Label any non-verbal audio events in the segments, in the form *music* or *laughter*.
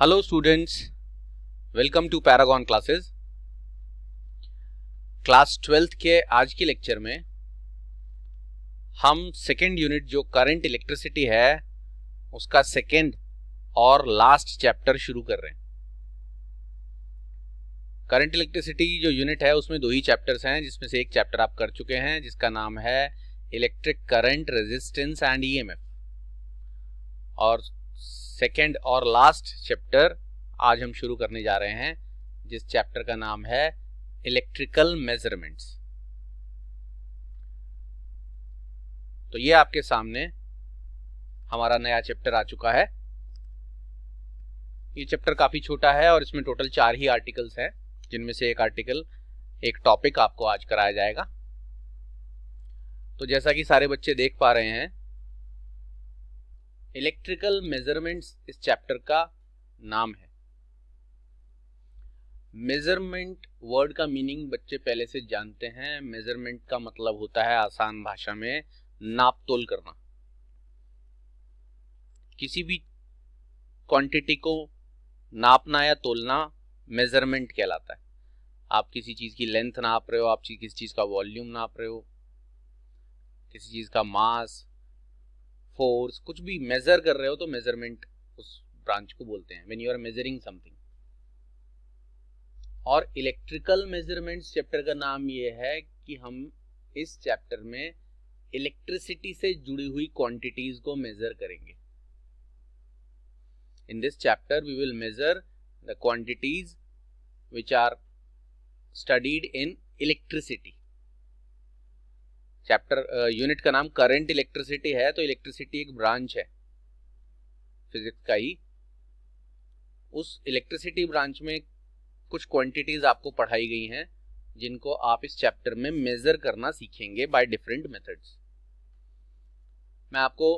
hello students welcome to Paragon classes class twelfth के आज के लेक्चर में हम सेकेंड यूनिट जो करंट इलेक्ट्रिसिटी है उसका सेकेंड और लास्ट चैप्टर शुरू कर रहे हैं करंट इलेक्ट्रिसिटी जो यूनिट है उसमें दो ही चैप्टर्स हैं जिसमें से एक चैप्टर आप कर चुके हैं जिसका नाम है electric current resistance and E और सेकेंड और लास्ट चैप्टर आज हम शुरू करने जा रहे हैं जिस चैप्टर का नाम है इलेक्ट्रिकल मेजरमेंट्स तो ये आपके सामने हमारा नया चैप्टर आ चुका है ये चैप्टर काफ़ी छोटा है और इसमें टोटल चार ही आर्टिकल्स हैं जिनमें से एक आर्टिकल एक टॉपिक आपको आज कराया जाएगा तो जैसा कि सारे बच्चे देख पा रहे हैं इलेक्ट्रिकल मेजरमेंट्स इस चैप्टर का नाम है मेजरमेंट वर्ड का मीनिंग बच्चे पहले से जानते हैं मेजरमेंट का मतलब होता है आसान भाषा में नाप तोल करना किसी भी क्वांटिटी को नापना या तोलना मेजरमेंट कहलाता है आप किसी चीज़ की लेंथ नाप रहे हो आप किसी चीज़ का वॉल्यूम नाप रहे हो किसी चीज़ का मास फोर्स कुछ भी मेजर कर रहे हो तो मेजरमेंट उस ब्रांच को बोलते हैं when you are measuring something और इलेक्ट्रिकल मेजरमेंट्स चैप्टर का नाम ये है कि हम इस चैप्टर में इलेक्ट्रिसिटी से जुड़ी हुई क्वांटिटीज को मेजर करेंगे in this chapter we will measure the quantities which are studied in electricity chapter unit uh, का नाम करंट इलेक्ट्रिसिटी है तो इलेक्ट्रिसिटी एक ब्रांच है फिजिक्स का ही उस इलेक्ट्रिसिटी ब्रांच में कुछ क्वांटिटीज आपको पढ़ाई गई हैं जिनको आप इस चैप्टर में मेजर करना सीखेंगे बाय डिफरेंट मेथड्स मैं आपको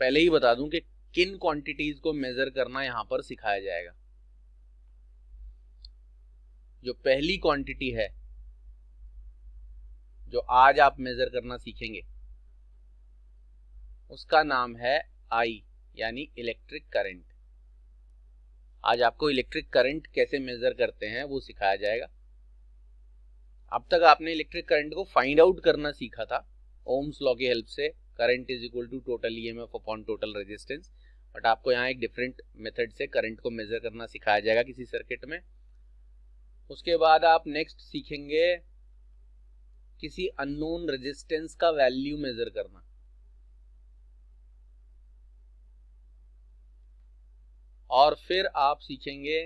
पहले ही बता दूं कि किन क्वांटिटीज को मेजर करना यहां पर सिखाया जाएगा जो पहली क्वांटिटी है जो आज आप मेज़र करना सीखेंगे उसका नाम है आई यानी इलेक्ट्रिक करंट आज आपको इलेक्ट्रिक करंट कैसे मेज़र करते हैं वो सिखाया जाएगा अब तक आपने इलेक्ट्रिक करंट को फाइंड आउट करना सीखा था ओम्स लॉ की हेल्प से current is equal to total E M F upon total resistance but आपको यहाँ एक डिफरेंट मेथड से करंट को मेज़र करना सिखाया जाएगा किसी सर्किट में उसके बाद आप नेक्स्ट सीखेंगे किसी अननोन रेजिस्टेंस का वैल्यू मेजर करना और फिर आप सीखेंगे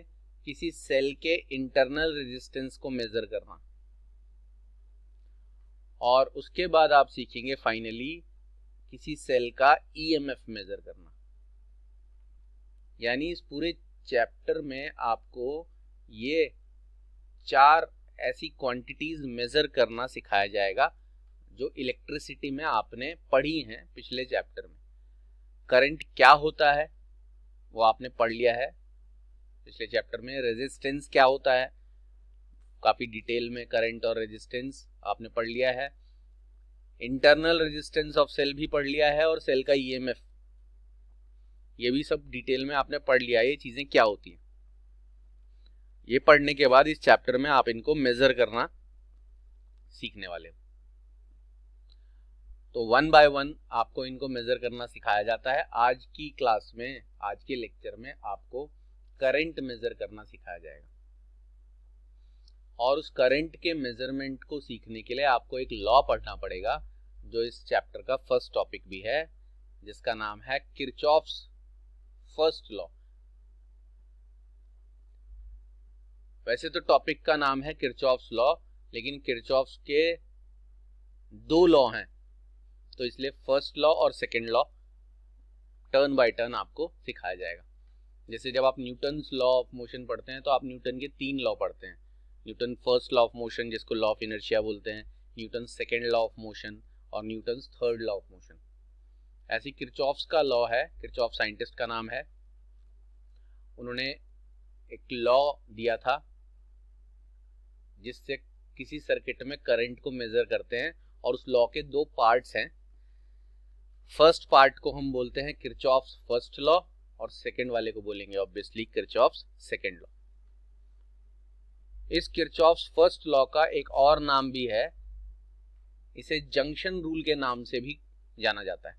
किसी सेल के इंटरनल रेजिस्टेंस को मेजर करना और उसके बाद आप सीखेंगे फाइनली किसी सेल का ईएमएफ e मेजर करना यानी इस पूरे चैप्टर में आपको ये चार ऐसी क्वांटिटीज मेज़र करना सिखाया जाएगा जो इलेक्ट्रिसिटी में आपने पढ़ी हैं पिछले चैप्टर में करंट क्या होता है वो आपने पढ़ लिया है पिछले चैप्टर में रेजिस्टेंस क्या होता है काफ़ी डिटेल में करंट और रेजिस्टेंस आपने पढ़ लिया है इंटरनल रेजिस्टेंस ऑफ सेल भी पढ़ लिया है और सेल का ईएमएफ e ये भी सब डिटेल में आपने पढ़ लिया ये चीज़ें क्या होती हैं ये पढ़ने के बाद इस चैप्टर में आप इनको मेजर करना सीखने वाले हो तो वन बाय वन आपको इनको मेजर करना सिखाया जाता है आज की क्लास में आज के लेक्चर में आपको करंट मेजर करना सिखाया जाएगा और उस करंट के मेजरमेंट को सीखने के लिए आपको एक लॉ पढ़ना पड़ेगा जो इस चैप्टर का फर्स्ट टॉपिक भी है जिसका नाम है किरचॉफ्स फर्स्ट लॉ वैसे तो टॉपिक का नाम है किरचॉफ्स लॉ लेकिन किरचॉफ्स के दो लॉ हैं तो इसलिए फर्स्ट लॉ और second law turn by turn आपको सिखाया जाएगा जैसे जब आप न्यूटन लॉ ऑफ मोशन पढ़ते हैं तो आप न्यूटन के तीन लॉ पढ़ते हैं Newton first law of motion जिसको लॉ ऑफ इनर्शिया बोलते हैं Newton second law of motion और Newton third law of motion ऐसी किरचॉफ्स का लॉ है किरचॉफ साइंटिस्ट का नाम है उन्होंने एक लॉ दिया था जिससे किसी सर्किट में करंट को मेजर करते हैं और उस लॉ के दो पार्ट्स हैं फर्स्ट पार्ट को हम बोलते हैं किरचॉप्स फर्स्ट लॉ और सेकंड वाले को बोलेंगे ऑब्वियसली किरचॉप्स सेकंड लॉ इस किरचॉप्स फर्स्ट लॉ का एक और नाम भी है इसे जंक्शन रूल के नाम से भी जाना जाता है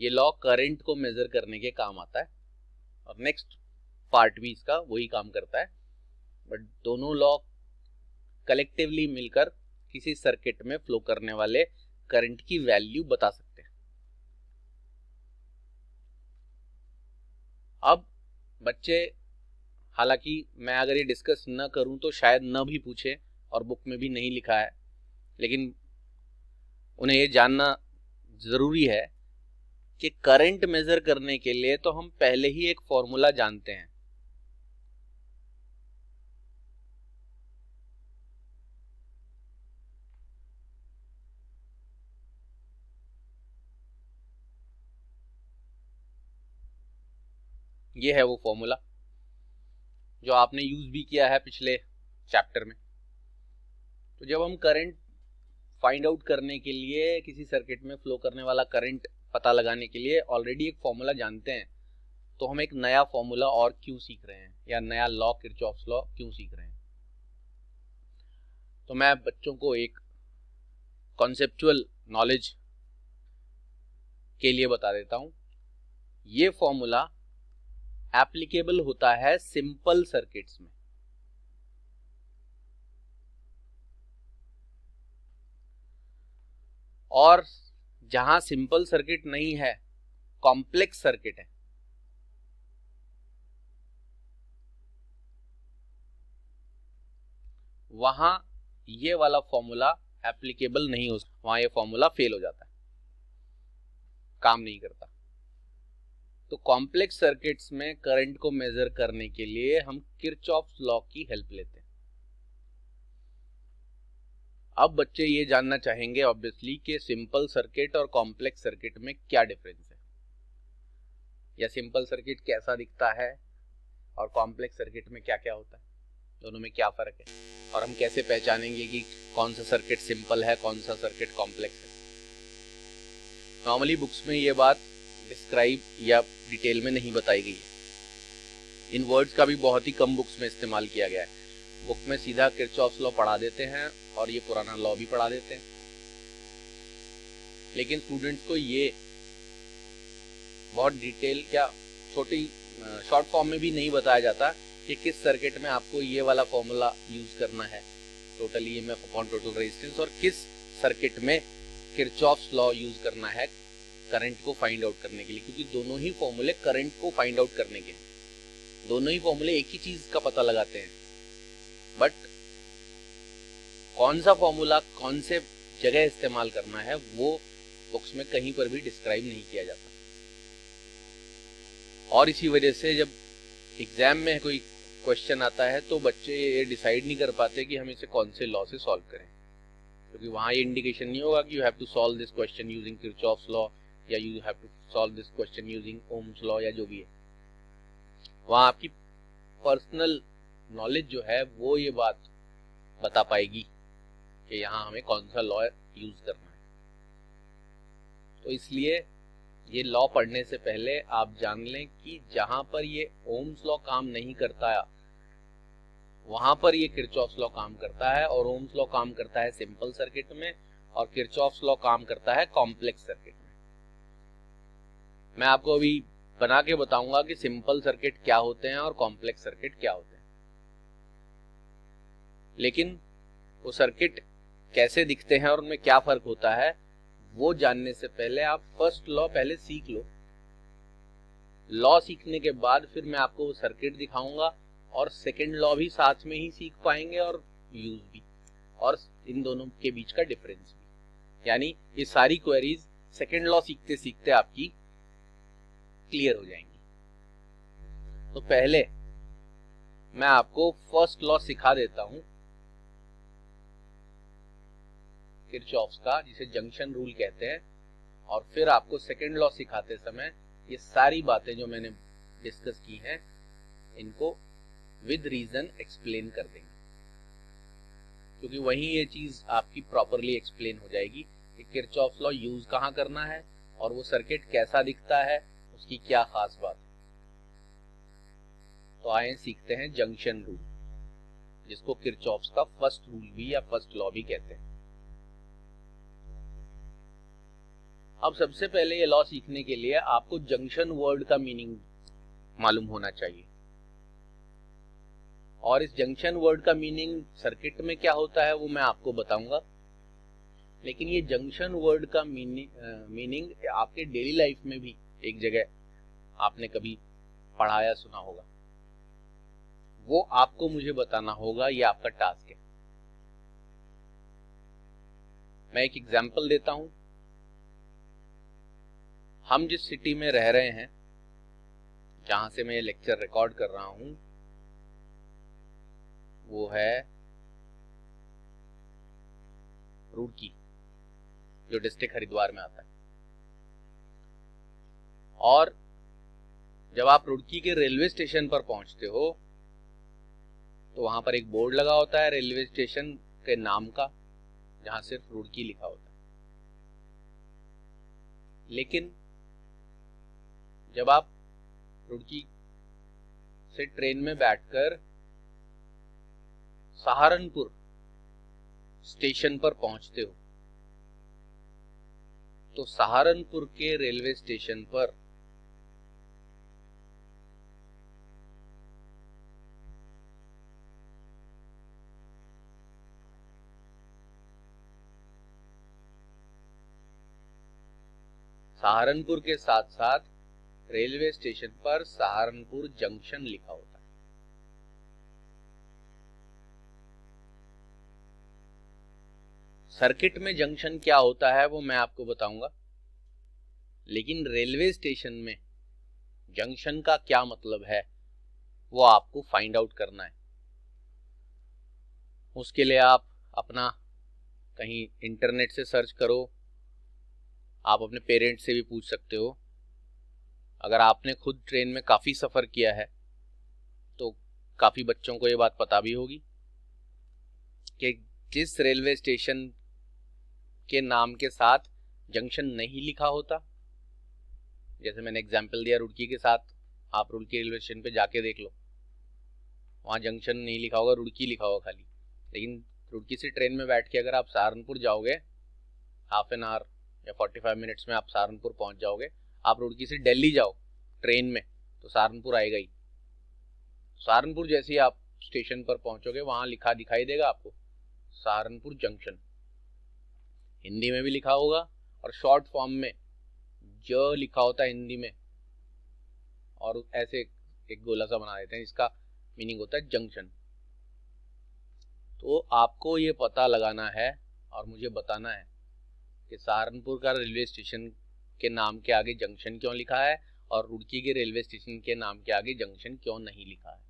ये लॉ करंट को मेजर करने के काम आता है और नेक्स्ट पार्ट भी इसका वही काम करता है बट दोनों लॉ कलेक्टिवली मिलकर किसी सर्किट में फ्लो करने वाले करंट की वैल्यू बता सकते हैं अब बच्चे हालांकि मैं अगर ये डिस्कस न करूं तो शायद न भी पूछे और बुक में भी नहीं लिखा है लेकिन उन्हें ये जानना ज़रूरी है कि करंट मेज़र करने के लिए तो हम पहले ही एक फॉर्मूला जानते हैं ये है वो फॉर्मूला जो आपने यूज़ भी किया है पिछले चैप्टर में तो जब हम करंट फाइंड आउट करने के लिए किसी सर्किट में फ्लो करने वाला करंट पता लगाने के लिए ऑलरेडी एक फॉर्मूला जानते हैं तो हम एक नया फॉर्मूला और क्यों सीख रहे हैं या नया लॉ किरचॉफ्स लॉ क्यों सीख रहे हैं तो मैं बच्चों को एक कॉन्सेप्चुअल नॉलेज के लिए बता देता हूँ ये फॉर्मूला एप्लीकेबल होता है सिंपल सर्किट्स में और जहां सिंपल सर्किट नहीं है कॉम्प्लेक्स सर्किट है वहां ये वाला फॉर्मूला एप्लीकेबल नहीं हो वहां ये फॉर्मूला फेल हो जाता है काम नहीं करता तो कॉम्प्लेक्स सर्किट्स में करंट को मेजर करने के लिए हम किरचॉफ लॉ की हेल्प लेते हैं अब बच्चे ये जानना चाहेंगे ऑब्वियसली कि सिंपल सर्किट और कॉम्प्लेक्स सर्किट में क्या डिफरेंस है या सिंपल सर्किट कैसा दिखता है और कॉम्प्लेक्स सर्किट में क्या क्या होता है दोनों में क्या फर्क है और हम कैसे पहचानेंगे कि कौन सा सर्किट सिंपल है कौन सा सर्किट कॉम्प्लेक्स है नॉर्मली बुक्स में ये बात डिस्क्राइब या डिटेल में नहीं बताई गई है इन वर्ड्स का भी बहुत ही कम बुक्स में इस्तेमाल किया गया है बुक में सीधा किरचॉफ्स लॉ पढ़ा देते हैं और ये पुराना लॉ भी पढ़ा देते हैं लेकिन स्टूडेंट्स को ये बहुत डिटेल क्या छोटी शॉर्ट फॉर्म में भी नहीं बताया जाता कि किस सर्किट में आपको ये वाला फॉर्मूला यूज करना है total E M total resistance और किस सर्किट में किरचॉफ्स लॉ यूज करना है करंट को फाइंड आउट करने के लिए क्योंकि दोनों ही फॉर्मूले करंट को फाइंड आउट करने के दोनों ही फॉर्मूले एक ही चीज का पता लगाते हैं बट कौन सा फॉर्मूला कौन से जगह इस्तेमाल करना है वो बुक्स में कहीं पर भी डिस्क्राइब नहीं किया जाता और इसी वजह से जब एग्जाम में कोई क्वेश्चन आता है तो बच्चे ये डिसाइड नहीं कर पाते कि हम इसे कौन से लॉ से सॉल्व करें क्योंकि तो वहां ये इंडिकेशन नहीं होगा कि you have to solve this question using law या you have to solve this question using Ohm's law या जो भी है वहां आपकी पर्सनल नॉलेज जो है वो ये बात बता पाएगी कि यहाँ हमें कौन सा लॉ यूज करना है तो इसलिए ये लॉ पढ़ने से पहले आप जान लें कि जहां पर ये ओम्स लॉ काम नहीं करता है वहां पर ये किरचॉफ्स लॉ काम करता है और ओम्स लॉ काम करता है सिंपल सर्किट में और किरचॉफ्स लॉ काम करता है कॉम्प्लेक्स सर्किट में मैं आपको अभी बना के बताऊंगा कि सिंपल सर्किट क्या होते हैं और कॉम्प्लेक्स सर्किट क्या होते हैं लेकिन वो सर्किट कैसे दिखते हैं और उनमें क्या फर्क होता है वो जानने से पहले आप फर्स्ट लॉ पहले सीख लो लॉ सीखने के बाद फिर मैं आपको वो सर्किट दिखाऊंगा और सेकेंड लॉ भी साथ में ही सीख पाएंगे और यूज भी और इन दोनों के बीच का डिफरेंस भी यानी ये सारी क्वेरीज सेकेंड लॉ सीखते सीखते आपकी क्लियर हो जाएंगी तो पहले मैं आपको फर्स्ट लॉ सिखा देता हूं किरचॉफ्स का जिसे जंक्शन रूल कहते हैं और फिर आपको सेकेंड लॉ सिखाते समय ये सारी बातें जो मैंने डिस्कस की हैं इनको विद रीजन एक्सप्लेन कर देंगे क्योंकि वही ये चीज आपकी प्रॉपरली एक्सप्लेन हो जाएगी कि किरचॉफ्स लॉ यूज कहाँ करना है और वो सर्किट कैसा दिखता है उसकी क्या खास बात है तो आए सीखते हैं जंक्शन रूल जिसको किरचॉप्स का फर्स्ट रूल भी या फर्स्ट लॉ भी कहते हैं अब सबसे पहले ये लॉ सीखने के लिए आपको जंक्शन वर्ड का मीनिंग मालूम होना चाहिए और इस जंक्शन वर्ड का मीनिंग सर्किट में क्या होता है वो मैं आपको बताऊंगा लेकिन ये जंक्शन वर्ड का मीनिंग मीनिंग आपके डेली लाइफ में भी एक जगह आपने कभी पढ़ाया सुना होगा वो आपको मुझे बताना होगा ये आपका टास्क है मैं एक एग्जाम्पल देता हूं हम जिस सिटी में रह रहे हैं जहां से मैं ये लेक्चर रिकॉर्ड कर रहा हूं वो है रुड़की जो डिस्ट्रिक्ट हरिद्वार में आता है और जब आप रुड़की के रेलवे स्टेशन पर पहुंचते हो तो वहां पर एक बोर्ड लगा होता है रेलवे स्टेशन के नाम का जहां सिर्फ रुड़की लिखा होता है लेकिन जब आप रुड़की से ट्रेन में बैठकर सहारनपुर स्टेशन पर पहुंचते हो तो सहारनपुर के रेलवे स्टेशन पर सहारनपुर के साथ साथ रेलवे स्टेशन पर सहारनपुर जंक्शन लिखा होता है सर्किट में जंक्शन क्या होता है वो मैं आपको बताऊंगा लेकिन रेलवे स्टेशन में जंक्शन का क्या मतलब है वो आपको फाइंड आउट करना है उसके लिए आप अपना कहीं इंटरनेट से सर्च करो आप अपने पेरेंट्स से भी पूछ सकते हो अगर आपने खुद ट्रेन में काफ़ी सफ़र किया है तो काफ़ी बच्चों को ये बात पता भी होगी कि जिस रेलवे स्टेशन के नाम के साथ जंक्शन नहीं लिखा होता जैसे मैंने एग्जाम्पल दिया रुड़की के साथ आप रुड़की रेलवे स्टेशन पे जाके देख लो वहाँ जंक्शन नहीं लिखा होगा रुड़की लिखा होगा खाली लेकिन रुड़की से ट्रेन में बैठ के अगर आप सहारनपुर जाओगे हाफ एन आवर या 45 मिनट्स में आप सहारनपुर पहुंच जाओगे आप रुड़की से दिल्ली जाओ ट्रेन में तो सहारनपुर आएगा ही सहारनपुर जैसे ही आप स्टेशन पर पहुंचोगे वहां लिखा दिखाई देगा आपको सहारनपुर जंक्शन हिंदी में भी लिखा होगा और शॉर्ट फॉर्म में ज लिखा होता है हिंदी में और ऐसे एक गोला सा बना देते हैं इसका मीनिंग होता है जंक्शन तो आपको ये पता लगाना है और मुझे बताना है कि सहारनपुर का रेलवे स्टेशन के नाम के आगे जंक्शन क्यों लिखा है और रुड़की के रेलवे स्टेशन के नाम के आगे जंक्शन क्यों नहीं लिखा है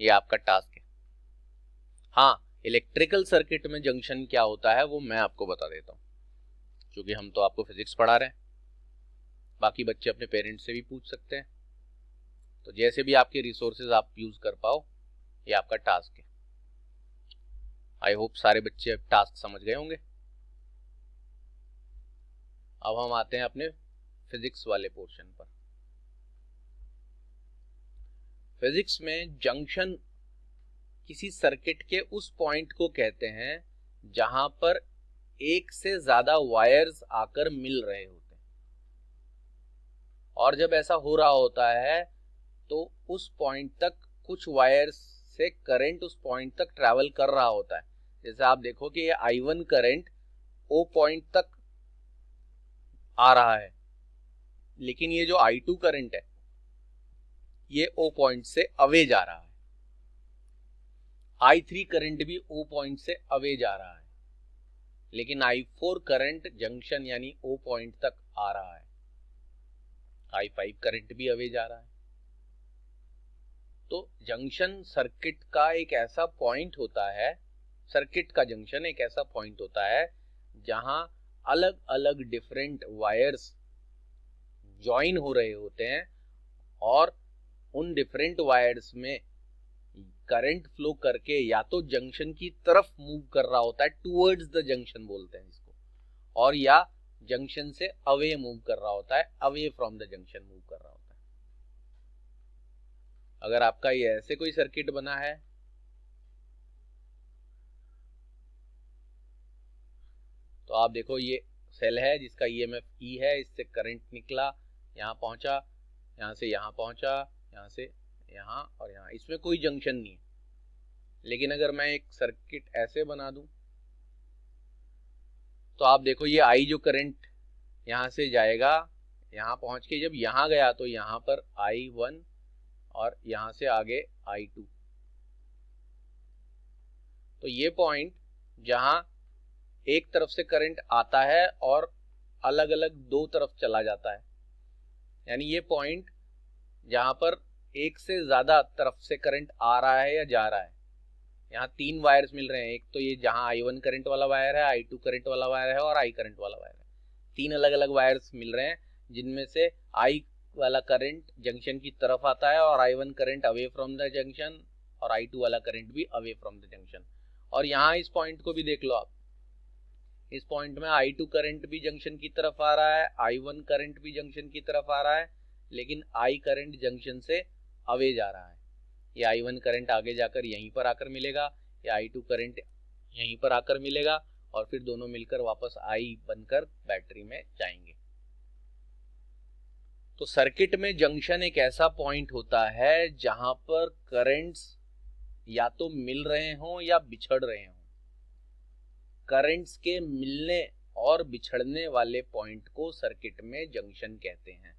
ये आपका टास्क है हाँ इलेक्ट्रिकल सर्किट में जंक्शन क्या होता है वो मैं आपको बता देता हूँ क्योंकि हम तो आपको फिजिक्स पढ़ा रहे हैं बाकी बच्चे अपने पेरेंट्स से भी पूछ सकते हैं तो जैसे भी आपके रिसोर्सेज आप यूज़ कर पाओ ये आपका टास्क है आई होप सारे बच्चे अब टास्क समझ गए होंगे अब हम आते हैं अपने फिजिक्स वाले पोर्शन पर फिजिक्स में जंक्शन किसी सर्किट के उस पॉइंट को कहते हैं जहां पर एक से ज्यादा वायर्स आकर मिल रहे होते हैं और जब ऐसा हो रहा होता है तो उस पॉइंट तक कुछ वायर्स से करंट उस पॉइंट तक ट्रैवल कर रहा होता है जैसे आप देखो कि ये I one current O point तक आ रहा है लेकिन ये जो आई टू करंट है ये ओ पॉइंट से अवे जा रहा है आई थ्री करंट भी ओ पॉइंट से अवे जा रहा है लेकिन आई फोर करंट जंक्शन यानी ओ पॉइंट तक आ रहा है आई फाइव करंट भी अवे जा रहा है तो जंक्शन सर्किट का एक ऐसा पॉइंट होता है सर्किट का जंक्शन एक ऐसा पॉइंट होता है जहां अलग अलग डिफरेंट वायर्स ज्वाइन हो रहे होते हैं और उन डिफरेंट वायर्स में करंट फ्लो करके या तो जंक्शन की तरफ मूव कर रहा होता है टूवर्ड्स द जंक्शन बोलते हैं इसको और या जंक्शन से अवे मूव कर रहा होता है away from the junction move कर रहा होता है अगर आपका ये ऐसे कोई सर्किट बना है आप देखो ये सेल है जिसका ई एम एफ ई है इससे करंट निकला यहाँ पहुँचा यहाँ से यहाँ पहुँचा यहाँ से यहाँ और यहाँ इसमें कोई जंक्शन नहीं है लेकिन अगर मैं एक सर्किट ऐसे बना दूं तो आप देखो ये आई जो करंट यहाँ से जाएगा यहाँ पहुँच के जब यहाँ गया तो यहाँ पर आई वन और यहाँ से आगे आई टू तो ये पॉइंट जहाँ एक तरफ से करंट आता है और अलग अलग दो तरफ चला जाता है यानी ये पॉइंट जहाँ पर एक से ज़्यादा तरफ से करंट आ रहा है या जा रहा है यहाँ तीन वायर्स मिल रहे हैं एक तो ये जहाँ आई वन करंट वाला वायर है आई टू करंट वाला वायर है और आई करंट वाला वायर है तीन अलग अलग वायर्स मिल रहे हैं जिनमें से आई वाला करंट जंक्शन की तरफ आता है और I one current away from the junction और आई टू वाला करंट भी अवे फ्रॉम द जंक्शन और यहाँ इस पॉइंट को भी देख लो आप इस पॉइंट में आई टू करंट भी जंक्शन की तरफ आ रहा है आई वन करंट भी जंक्शन की तरफ आ रहा है लेकिन आई करंट जंक्शन से अवे जा रहा है ये आई वन करंट आगे जाकर यहीं पर आकर मिलेगा या आई टू करंट यहीं पर आकर मिलेगा और फिर दोनों मिलकर वापस आई बनकर बैटरी में जाएंगे तो सर्किट में जंक्शन एक ऐसा पॉइंट होता है जहां पर करेंट्स या तो मिल रहे हों या बिछड़ रहे हों करंट्स के मिलने और बिछड़ने वाले पॉइंट को सर्किट में जंक्शन कहते हैं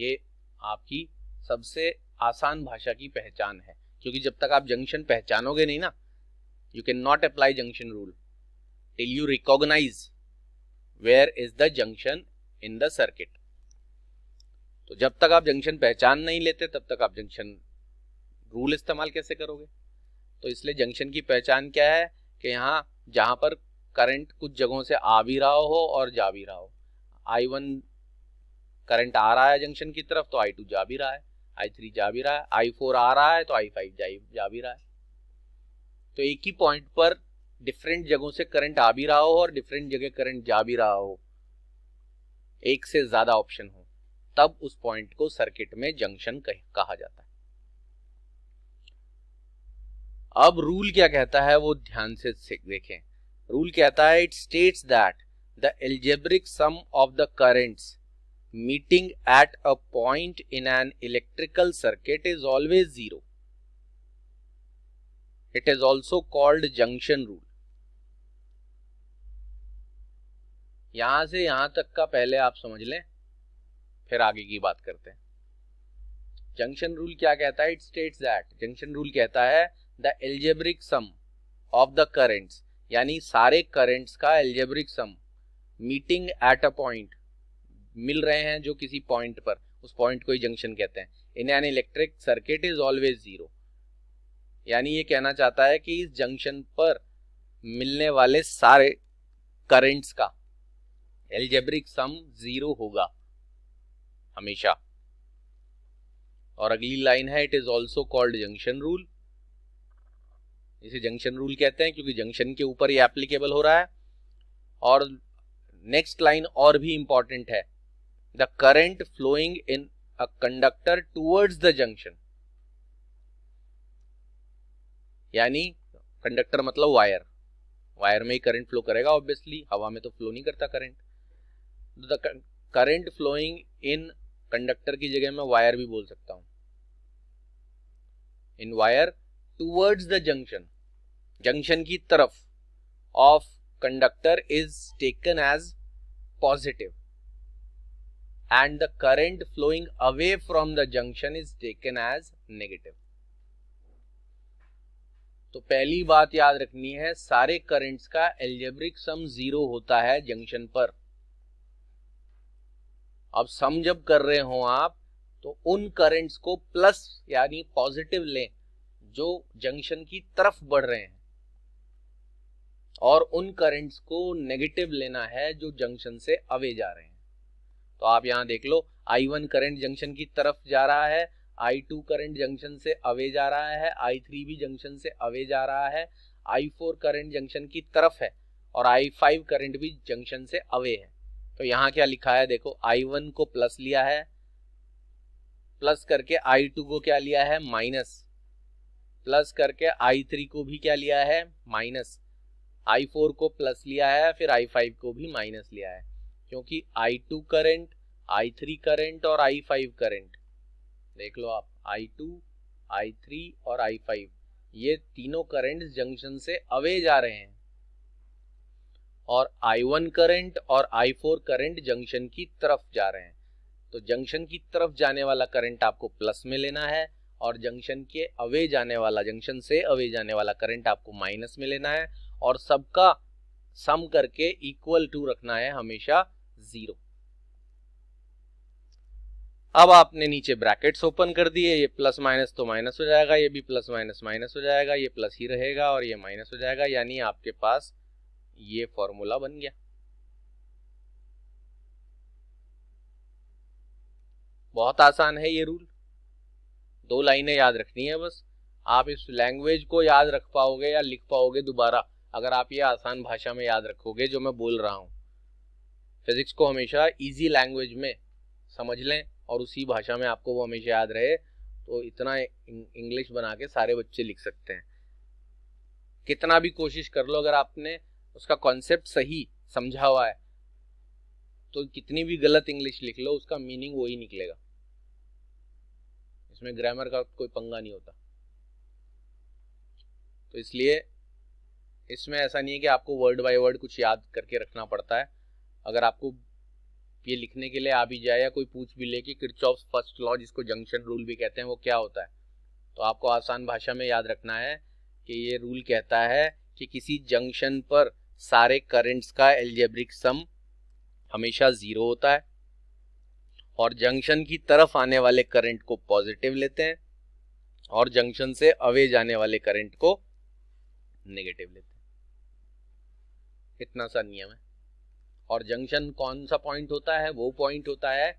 ये आपकी सबसे आसान भाषा की पहचान है क्योंकि जब तक आप जंक्शन पहचानोगे नहीं ना you can not apply junction rule till you recognise where is the junction in the circuit तो जब तक आप जंक्शन पहचान नहीं लेते तब तक आप जंक्शन रूल इस्तेमाल कैसे करोगे तो इसलिए जंक्शन की पहचान क्या है कि यहाँ जहाँ पर करंट कुछ जगहों से आ भी रहा हो और जा भी रहा हो आई वन करंट आ रहा है जंक्शन की तरफ तो आई टू जा भी रहा है आई थ्री जा भी रहा है आई फोर आ रहा है तो आई फाइव जा, जा भी रहा है तो एक ही पॉइंट पर डिफरेंट जगहों से करंट आ भी रहा हो और डिफरेंट जगह करंट जा भी रहा हो एक से ज्यादा ऑप्शन हो तब उस पॉइंट को सर्किट में जंक्शन कहा जाता है अब रूल क्या कहता है वो ध्यान से देखें रूल कहता है it states that the algebraic sum of the currents meeting at a point in an electrical circuit is always zero it is also called junction rule यहां से यहां तक का पहले आप समझ लें फिर आगे की बात करते हैं जंक्शन रूल क्या कहता है it states that junction rule कहता है the algebraic sum of the currents यानी सारे करेंट्स का algebraic sum meeting at a point मिल रहे हैं जो किसी पॉइंट पर उस पॉइंट को ही जंक्शन कहते हैं in an electric circuit is always zero यानी ये कहना चाहता है कि इस जंक्शन पर मिलने वाले सारे करेंट्स का एल्जेब्रिक सम जीरो होगा हमेशा और अगली लाइन है it is also called junction rule इसे जंक्शन रूल कहते हैं क्योंकि जंक्शन के ऊपर ये एप्लीकेबल हो रहा है और नेक्स्ट लाइन और भी इंपॉर्टेंट है the current flowing in a conductor towards the junction यानी कंडक्टर मतलब वायर वायर में ही करंट फ्लो करेगा ऑब्वियसली हवा में तो फ्लो नहीं करता current the current flowing in conductor की जगह मैं वायर भी बोल सकता हूं in wire towards the junction junction की तरफ of conductor is taken as positive and the current flowing away from the junction is taken as negative तो पहली बात याद रखनी है सारे करंट्स का एल्जेब्रिक सम जीरो होता है जंक्शन पर अब सम जब कर रहे हो आप तो उन करंट्स को प्लस यानी पॉजिटिव लें जो जंक्शन की तरफ बढ़ रहे हैं और उन करंट्स को नेगेटिव लेना है जो जंक्शन से अवे जा रहे हैं तो आप यहाँ देख लो आई वन करंट जंक्शन की तरफ जा रहा है आई टू करंट जंक्शन से अवे जा रहा है आई थ्री भी जंक्शन से अवे जा रहा है आई फोर करंट जंक्शन की तरफ है और आई फाइव करंट भी जंक्शन से अवे है तो यहाँ क्या लिखा है देखो आई वन को प्लस लिया है प्लस करके आई टू को क्या लिया है माइनस प्लस करके आई थ्री को भी क्या लिया है माइनस आई फोर को प्लस लिया है फिर आई फाइव को भी माइनस लिया है क्योंकि I two current I three current और आई फाइव करेंट देख लो आप आई टू आई थ्री और आई फाइव ये तीनों करंट जंक्शन से अवे जा रहे हैं और आई वन करंट और आई फोर करंट जंक्शन की तरफ जा रहे हैं तो जंक्शन की तरफ जाने वाला करंट आपको प्लस में लेना है और जंक्शन के अवे जाने वाला जंक्शन से अवे जाने वाला करंट आपको माइनस में लेना है और सबका सम करके इक्वल टू रखना है हमेशा जीरो अब आपने नीचे ब्रैकेट्स ओपन कर दिए ये प्लस माइनस तो माइनस हो जाएगा ये भी प्लस माइनस माइनस हो जाएगा ये प्लस ही रहेगा और ये माइनस हो जाएगा यानी आपके पास ये फॉर्मूला बन गया बहुत आसान है ये रूल दो लाइनें याद रखनी है बस आप इस लैंग्वेज को याद रख पाओगे या लिख पाओगे दोबारा अगर आप ये आसान भाषा में याद रखोगे जो मैं बोल रहा हूँ फिजिक्स को हमेशा इजी लैंग्वेज में समझ लें और उसी भाषा में आपको वो हमेशा याद रहे तो इतना इंग्लिश बना के सारे बच्चे लिख सकते हैं कितना भी कोशिश कर लो अगर आपने उसका कॉन्सेप्ट सही समझा हुआ है तो कितनी भी गलत इंग्लिश लिख लो उसका मीनिंग वही निकलेगा इसमें ग्रामर का कोई पंगा नहीं होता तो इसलिए इसमें ऐसा नहीं है कि आपको वर्ड बाय वर्ड कुछ याद करके रखना पड़ता है अगर आपको ये लिखने के लिए आ भी जाए या कोई पूछ भी ले कि किरचॉप्स फर्स्ट लॉ जिसको जंक्शन रूल भी कहते हैं वो क्या होता है तो आपको आसान भाषा में याद रखना है कि ये रूल कहता है कि किसी जंक्शन पर सारे करंट्स का एलजेब्रिक सम हमेशा ज़ीरो होता है और जंक्शन की तरफ आने वाले करंट को पॉजिटिव लेते हैं और जंक्शन से अवे जाने वाले करंट को नेगेटिव लेते हैं इतना सा नियम है और जंक्शन कौन सा पॉइंट होता है वो पॉइंट होता है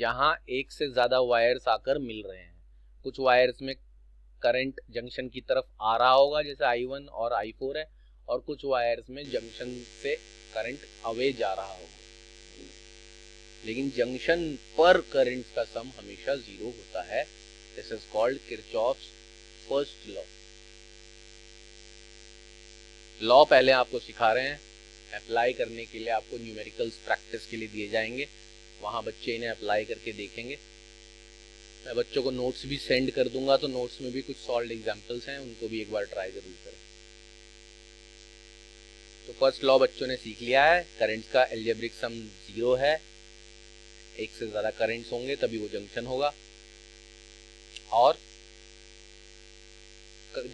जहां एक से ज़्यादा वायर्स आकर मिल रहे हैं कुछ वायर्स में करंट जंक्शन की तरफ आ रहा होगा जैसे आई वन और आई फोर है और कुछ वायर्स में जंक्शन से करंट अवे जा रहा होगा लेकिन जंक्शन पर करंट का सम हमेशा जीरो होता है this is called Kirchhoff's first law law पहले आपको सिखा रहे हैं अप्लाई करने के लिए आपको न्यूमेरिकल्स प्रैक्टिस के लिए दिए जाएंगे वहाँ बच्चे इन्हें अप्लाई करके देखेंगे मैं बच्चों को नोट्स भी सेंड कर दूंगा तो नोट्स में भी कुछ सॉल्ड एग्जाम्पल्स हैं उनको भी एक बार ट्राई ज़रूर करें तो फर्स्ट लॉ बच्चों ने सीख लिया है करंट का एल्जेब्रिक सम जीरो है एक से ज़्यादा करंट्स होंगे तभी वो जंक्शन होगा और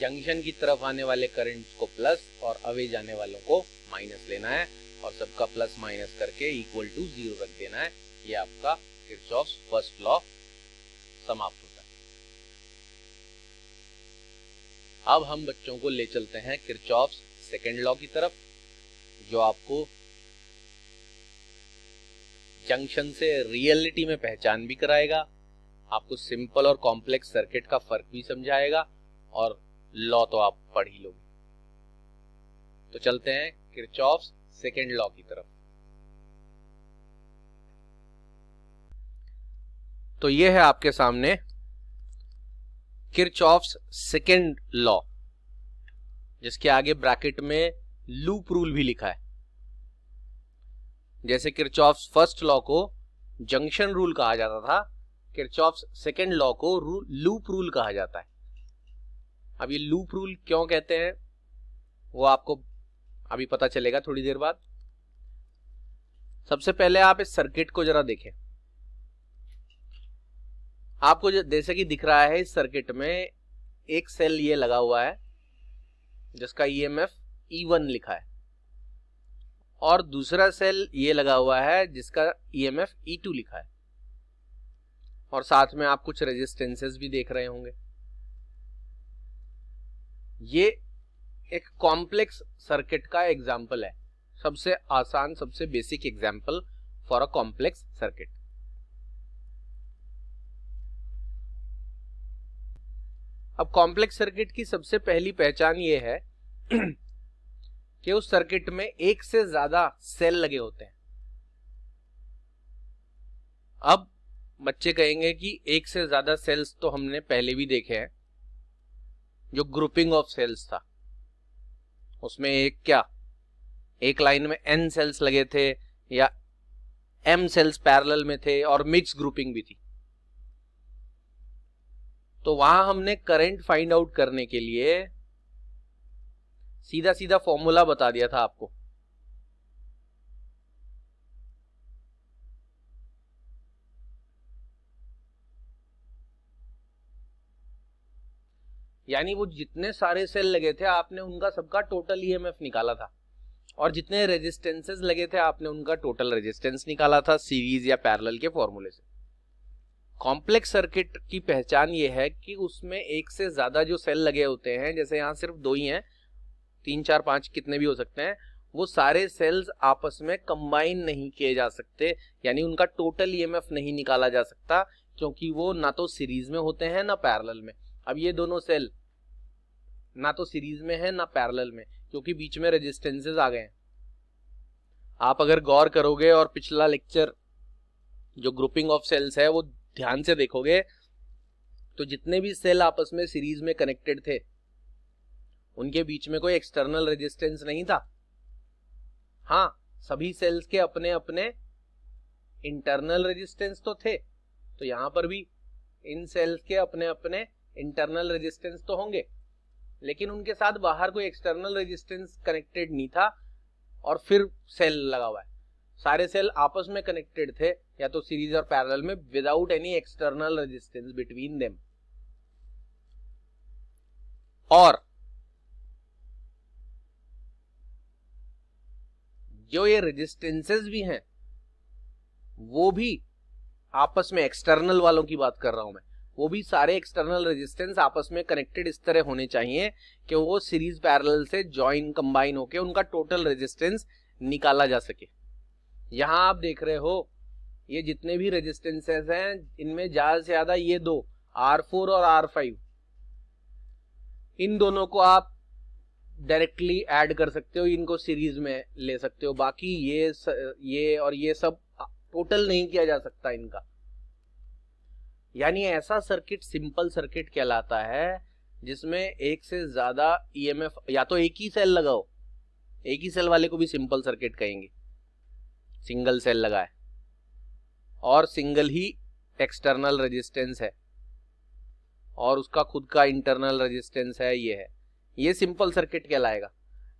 जंक्शन की तरफ आने वाले करंट्स को प्लस और अवे जाने वालों को माइनस लेना है और सबका प्लस माइनस करके इक्वल टू जीरो रख देना है ये आपका किर्चॉफ फर्स्ट लॉ समाप्त होता है अब हम बच्चों को ले चलते हैं किर्चॉफ सेकेंड लॉ की तरफ जो आपको जंक्शन से रियलिटी में पहचान भी कराएगा आपको सिंपल और कॉम्प्लेक्स सर्किट का फर्क भी समझाएगा और लॉ तो आप पढ़ ही लोगे तो चलते हैं किरचॉफ सेकेंड लॉ की तरफ तो ये है आपके सामने किरचॉफ सेकेंड लॉ जिसके आगे ब्रैकेट में लूप रूल भी लिखा है जैसे किरचॉफ फर्स्ट लॉ को जंक्शन रूल कहा जाता था किरचॉफ सेकेंड लॉ को रूल लूप रूल कहा जाता है अब ये लूप रूल क्यों कहते हैं वो आपको अभी पता चलेगा थोड़ी देर बाद सबसे पहले आप इस सर्किट को जरा देखें आपको जैसे कि दिख रहा है इस सर्किट में एक सेल ये लगा हुआ है जिसका E M F E one लिखा है और दूसरा सेल ये लगा हुआ है जिसका E M F E two लिखा है और साथ में आप कुछ रेजिस्टेंसेस भी देख रहे होंगे ये एक कॉम्प्लेक्स सर्किट का एग्जाम्पल है सबसे आसान सबसे basic example for a complex circuit अब कॉम्प्लेक्स सर्किट की सबसे पहली पहचान यह है *clears throat* कि उस सर्किट में एक से ज्यादा सेल लगे होते हैं अब बच्चे कहेंगे कि एक से ज्यादा सेल्स तो हमने पहले भी देखे हैं जो ग्रुपिंग ऑफ सेल्स था उसमें एक क्या एक लाइन में एन सेल्स लगे थे या एम सेल्स पैरेलल में थे और मिक्स ग्रुपिंग भी थी तो वहां हमने करंट फाइंड आउट करने के लिए सीधा सीधा फॉर्मूला बता दिया था आपको यानी वो जितने सारे सेल लगे थे आपने उनका सबका टोटल ईएमएफ e निकाला था और जितने रेजिस्टेंसेस लगे थे आपने उनका टोटल रेजिस्टेंस निकाला था सीरीज या पैरल के फॉर्मूले से कॉम्प्लेक्स सर्किट की पहचान ये है कि उसमें एक से ज़्यादा जो सेल लगे होते हैं जैसे यहाँ सिर्फ दो ही हैं तीन चार पांच कितने भी हो सकते हैं वो सारे सेल्स आपस में कंबाइन नहीं किए जा सकते यानी उनका टोटल ईएमएफ e नहीं निकाला जा सकता क्योंकि वो ना तो सीरीज में होते हैं ना पैरल में अब ये दोनों सेल ना तो सीरीज में है ना पैरेलल में क्योंकि बीच में रेजिस्टेंसेज आ गए हैं आप अगर गौर करोगे और पिछला लेक्चर जो ग्रुपिंग ऑफ सेल्स है वो ध्यान से देखोगे तो जितने भी सेल आपस में सीरीज में कनेक्टेड थे उनके बीच में कोई एक्सटर्नल रेजिस्टेंस नहीं था हाँ सभी सेल्स के अपने अपने इंटरनल रेजिस्टेंस तो थे तो यहां पर भी इन सेल्स के अपने अपने इंटरनल रेजिस्टेंस तो होंगे लेकिन उनके साथ बाहर कोई एक्सटर्नल रेजिस्टेंस कनेक्टेड नहीं था और फिर सेल लगा हुआ है सारे सेल आपस में कनेक्टेड थे या तो सीरीज और पैरेलल में without any external resistance between them और जो ये रेजिस्टेंसेस भी हैं वो भी आपस में एक्सटर्नल वालों की बात कर रहा हूं मैं वो भी सारे एक्सटर्नल रेजिस्टेंस आपस में कनेक्टेड इस तरह होने चाहिए कि वो सीरीज पैरेलल से जॉइन कंबाइन होके उनका टोटल रेजिस्टेंस निकाला जा सके यहाँ आप देख रहे हो ये जितने भी रेजिस्टेंसेस हैं इनमें ज़्यादा से ज़्यादा ये दो R4 और R5 इन दोनों को आप डायरेक्टली ऐड कर सकते हो इनको सीरीज में ले सकते हो बाकी ये ये और ये सब टोटल नहीं किया जा सकता इनका यानी ऐसा सर्किट सिंपल सर्किट कहलाता है जिसमें एक से ज्यादा ईएमएफ e या तो एक ही सेल लगाओ एक ही सेल वाले को भी सिंपल सर्किट कहेंगे सिंगल सेल लगाए और सिंगल ही एक्सटर्नल रेजिस्टेंस है और उसका खुद का इंटरनल रेजिस्टेंस है ये है ये सिंपल सर्किट कहलाएगा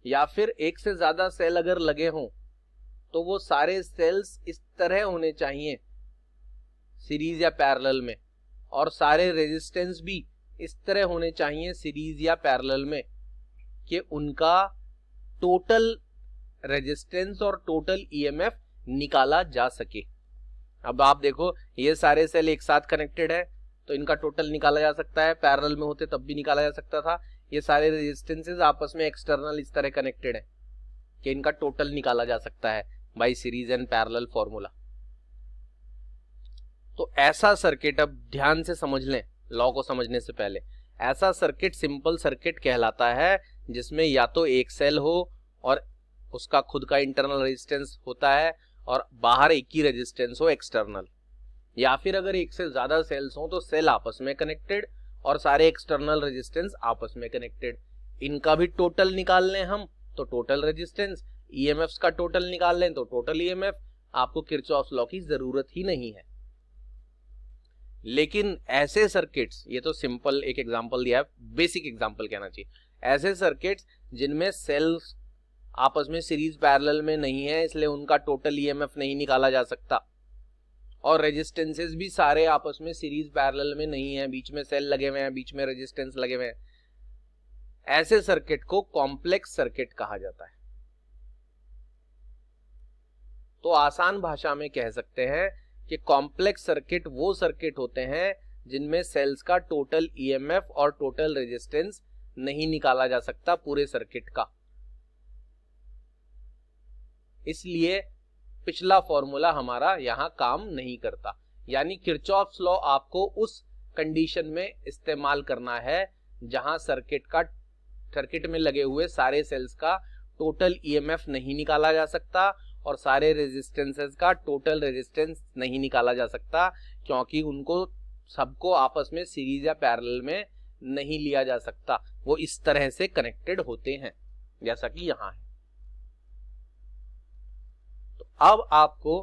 या फिर एक से ज्यादा सेल अगर लगे हों तो वो सारे सेल्स इस तरह होने चाहिए सीरीज या पैरेलल में और सारे रेजिस्टेंस भी इस तरह होने चाहिए सीरीज या पैरेलल में कि उनका टोटल रेजिस्टेंस और टोटल ईएमएफ e निकाला जा सके अब आप देखो ये सारे सेल एक साथ कनेक्टेड है तो इनका टोटल निकाला जा सकता है पैरेलल में होते तब भी निकाला जा सकता था ये सारे रेजिस्टेंसेज आपस में एक्सटर्नल इस तरह कनेक्टेड है कि इनका टोटल निकाला जा सकता है by series and parallel formula तो ऐसा सर्किट अब ध्यान से समझ लें लॉ को समझने से पहले ऐसा सर्किट सिंपल सर्किट कहलाता है जिसमें या तो एक सेल हो और उसका खुद का इंटरनल रेजिस्टेंस होता है और बाहर एक ही रेजिस्टेंस हो एक्सटर्नल या फिर अगर एक से ज्यादा सेल्स हो तो सेल आपस में कनेक्टेड और सारे एक्सटर्नल रेजिस्टेंस आपस में कनेक्टेड इनका भी टोटल निकाल लें हम तो टोटल रेजिस्टेंस ईएमएफ का टोटल निकाल लें तो टोटल ईएमएफ e आपको किरचॉफ लॉ की जरूरत ही नहीं है लेकिन ऐसे सर्किट्स ये तो सिंपल एक एग्जांपल दिया है बेसिक एग्जांपल कहना चाहिए ऐसे सर्किट्स जिनमें सेल्स आपस में सीरीज पैरेलल में नहीं है इसलिए उनका टोटल ईएमएफ e नहीं निकाला जा सकता और रेजिस्टेंसेस भी सारे आपस में सीरीज पैरेलल में नहीं है बीच में सेल लगे हुए हैं बीच में रेजिस्टेंस लगे हुए हैं ऐसे सर्किट को कॉम्प्लेक्स सर्किट कहा जाता है तो आसान भाषा में कह सकते हैं कि कॉम्प्लेक्स सर्किट वो सर्किट होते हैं जिनमें सेल्स का टोटल ईएमएफ e और टोटल रेजिस्टेंस नहीं निकाला जा सकता पूरे सर्किट का इसलिए पिछला फॉर्मूला हमारा यहाँ काम नहीं करता यानी किरचॉफ लॉ आपको उस कंडीशन में इस्तेमाल करना है जहां सर्किट का सर्किट में लगे हुए सारे सेल्स का टोटल ईएमएफ e नहीं निकाला जा सकता और सारे रेजिस्टेंसेस का टोटल रेजिस्टेंस नहीं निकाला जा सकता क्योंकि उनको सबको आपस में सीरीज या पैरल में नहीं लिया जा सकता वो इस तरह से कनेक्टेड होते हैं जैसा कि यहाँ है तो अब आपको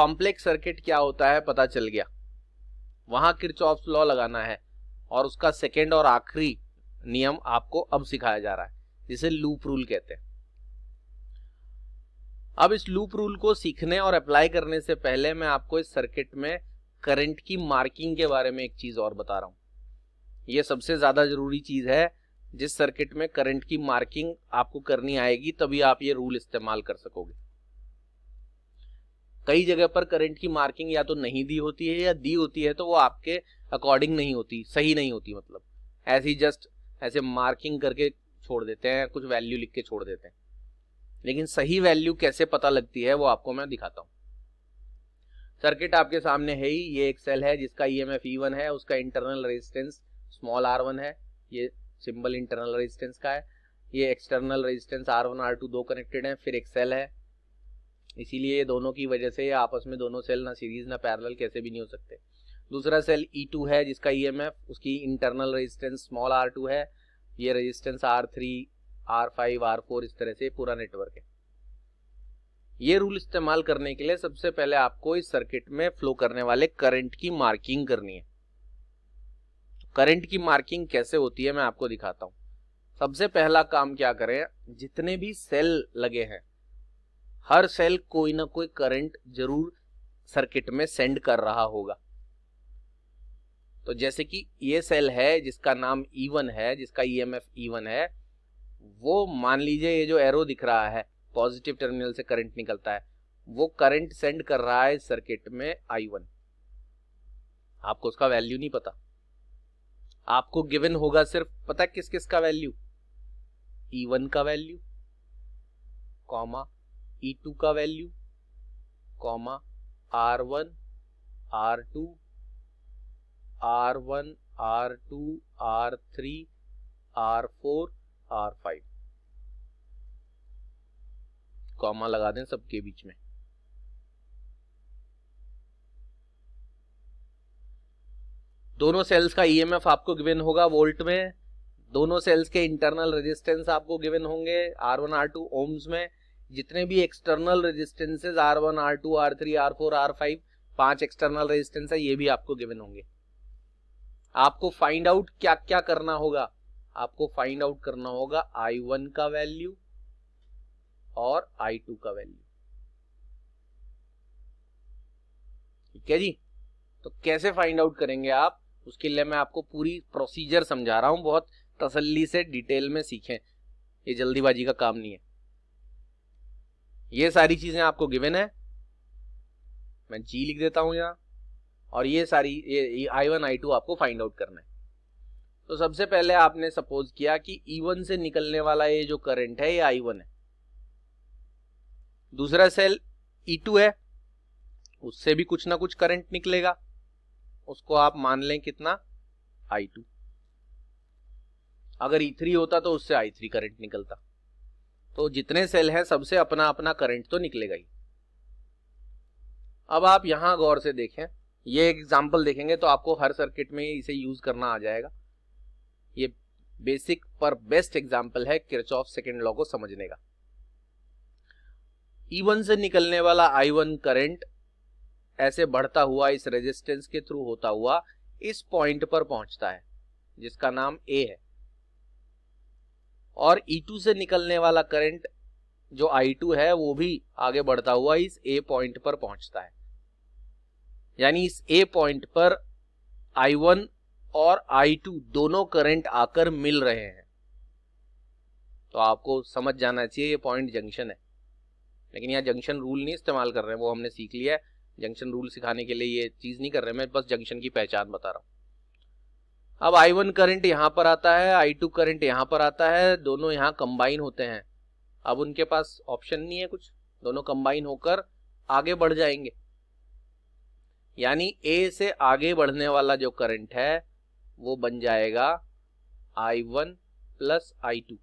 कॉम्प्लेक्स सर्किट क्या होता है पता चल गया वहां किरचॉफ्स लॉ लगाना है और उसका सेकेंड और आखिरी नियम आपको अब सिखाया जा रहा है जिसे लूप रूल कहते हैं अब इस लूप रूल को सीखने और अप्लाई करने से पहले मैं आपको इस सर्किट में करंट की मार्किंग के बारे में एक चीज और बता रहा हूं ये सबसे ज्यादा जरूरी चीज है जिस सर्किट में करंट की मार्किंग आपको करनी आएगी तभी आप ये रूल इस्तेमाल कर सकोगे कई जगह पर करंट की मार्किंग या तो नहीं दी होती है या दी होती है तो वो आपके अकॉर्डिंग नहीं होती सही नहीं होती मतलब ऐसी जस्ट ऐसे मार्किंग करके छोड़ देते हैं कुछ वैल्यू लिख के छोड़ देते हैं लेकिन सही वैल्यू कैसे पता लगती है वो आपको मैं दिखाता हूँ सर्किट आपके सामने है ही ये एक सेल है जिसका ई e एम e है उसका इंटरनल रेजिस्टेंस स्मॉल आर है ये सिंबल इंटरनल रेजिस्टेंस का है ये एक्सटर्नल रेजिस्टेंस आर वन दो कनेक्टेड है फिर एक सेल है इसीलिए ये दोनों की वजह से आपस में दोनों सेल ना सीरीज ना पैरेलल कैसे भी नहीं हो सकते दूसरा सेल E2 है जिसका ई e एम उसकी इंटरनल रेजिस्टेंस स्मॉल R2 है ये resistance R3 R five R four इस तरह से पूरा नेटवर्क है ये रूल इस्तेमाल करने के लिए सबसे पहले आपको इस सर्किट में फ्लो करने वाले करंट की मार्किंग करनी है करंट की मार्किंग कैसे होती है मैं आपको दिखाता हूं सबसे पहला काम क्या करें जितने भी सेल लगे हैं हर सेल कोई ना कोई करंट जरूर सर्किट में सेंड कर रहा होगा तो जैसे कि ये सेल है जिसका नाम E1 है जिसका ई एम एफ है वो मान लीजिए ये जो एरो दिख रहा है पॉजिटिव टर्मिनल से करंट निकलता है वो करंट सेंड कर रहा है सर्किट में आई वन आपको उसका वैल्यू नहीं पता आपको गिवन होगा सिर्फ पता किस किस का वैल्यू ई वन का वैल्यू कॉमा ई टू का value comma R one R two R one R two R three R four R five comma लगा दें सबके बीच में दोनों सेल्स का ईएमएफ e आपको गिवन होगा वोल्ट में दोनों सेल्स के इंटरनल रेजिस्टेंस आपको गिवन होंगे R one R two ohms में जितने भी external resistances R one R two R three R four R five पांच एक्सटर्नल रेजिस्टेंस है ये भी आपको गिवन होंगे आपको फाइंड आउट क्या क्या करना होगा आपको फाइंड आउट करना होगा आई वन का वैल्यू और आई टू का वैल्यू ठीक है जी तो कैसे फाइंड आउट करेंगे आप उसके लिए मैं आपको पूरी प्रोसीजर समझा रहा हूं बहुत तसल्ली से डिटेल में सीखें ये जल्दीबाजी का काम नहीं है ये सारी चीजें आपको गिवन है मैं जी लिख देता हूं यहां और ये सारी ये आई वन आई टू आपको फाइंड आउट करना है तो सबसे पहले आपने सपोज किया कि E1 से निकलने वाला ये जो करंट है ये I1 है दूसरा सेल E2 है उससे भी कुछ ना कुछ करंट निकलेगा उसको आप मान लें कितना I2 अगर E3 होता तो उससे I3 करंट निकलता तो जितने सेल हैं सबसे अपना अपना करंट तो निकलेगा ही अब आप यहां गौर से देखें ये एग्जाम्पल देखेंगे तो आपको हर सर्किट में इसे यूज करना आ जाएगा ये बेसिक पर बेस्ट एग्जाम्पल है किरच ऑफ सेकेंड लॉ को समझने का E1 से निकलने वाला I1 करंट ऐसे बढ़ता हुआ इस रेजिस्टेंस के थ्रू होता हुआ इस पॉइंट पर पहुंचता है जिसका नाम A है और E2 से निकलने वाला करंट जो I2 है वो भी आगे बढ़ता हुआ इस A पॉइंट पर पहुंचता है यानी इस A पॉइंट पर I1 और I2 दोनों करंट आकर मिल रहे हैं तो आपको समझ जाना चाहिए ये पॉइंट जंक्शन है लेकिन यहाँ जंक्शन रूल नहीं इस्तेमाल कर रहे हैं वो हमने सीख लिया है जंक्शन रूल सिखाने के लिए ये चीज़ नहीं कर रहे मैं बस जंक्शन की पहचान बता रहा हूँ अब आई वन करंट यहाँ पर आता है आई टू करंट यहाँ पर आता है दोनों यहाँ कंबाइन होते हैं अब उनके पास ऑप्शन नहीं है कुछ दोनों कंबाइन होकर आगे बढ़ जाएंगे यानी ए से आगे बढ़ने वाला जो करंट है वो बन जाएगा I one plus I two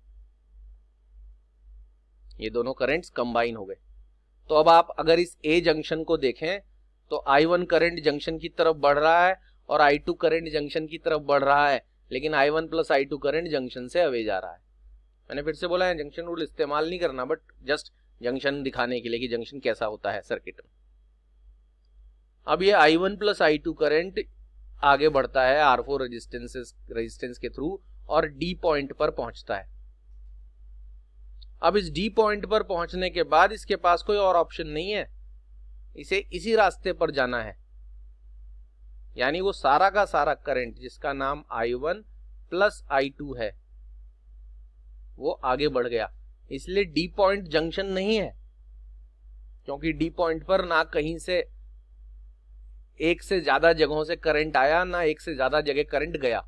ये दोनों करंट्स कंबाइन हो गए तो अब आप अगर इस ए जंक्शन को देखें तो आई वन करेंट जंक्शन की तरफ बढ़ रहा है और आई टू करेंट जंक्शन की तरफ बढ़ रहा है लेकिन I one plus I two current junction से अवे जा रहा है मैंने फिर से बोला है जंक्शन रूल इस्तेमाल नहीं करना बट जस्ट जंक्शन दिखाने के लिए कि जंक्शन कैसा होता है सर्किट में अब ये I one plus I two current आगे बढ़ता है आर फोर रजिस्टेंसेस रजिस्टेंस के थ्रू और डी पॉइंट पर पहुंचता है अब इस डी पॉइंट पर पहुंचने के बाद इसके पास कोई और ऑप्शन नहीं है इसे इसी रास्ते पर जाना है यानी वो सारा का सारा करंट जिसका नाम I one plus I two है वो आगे बढ़ गया इसलिए डी पॉइंट जंक्शन नहीं है क्योंकि डी पॉइंट पर ना कहीं से एक से ज्यादा जगहों से करंट आया ना एक से ज्यादा जगह करंट गया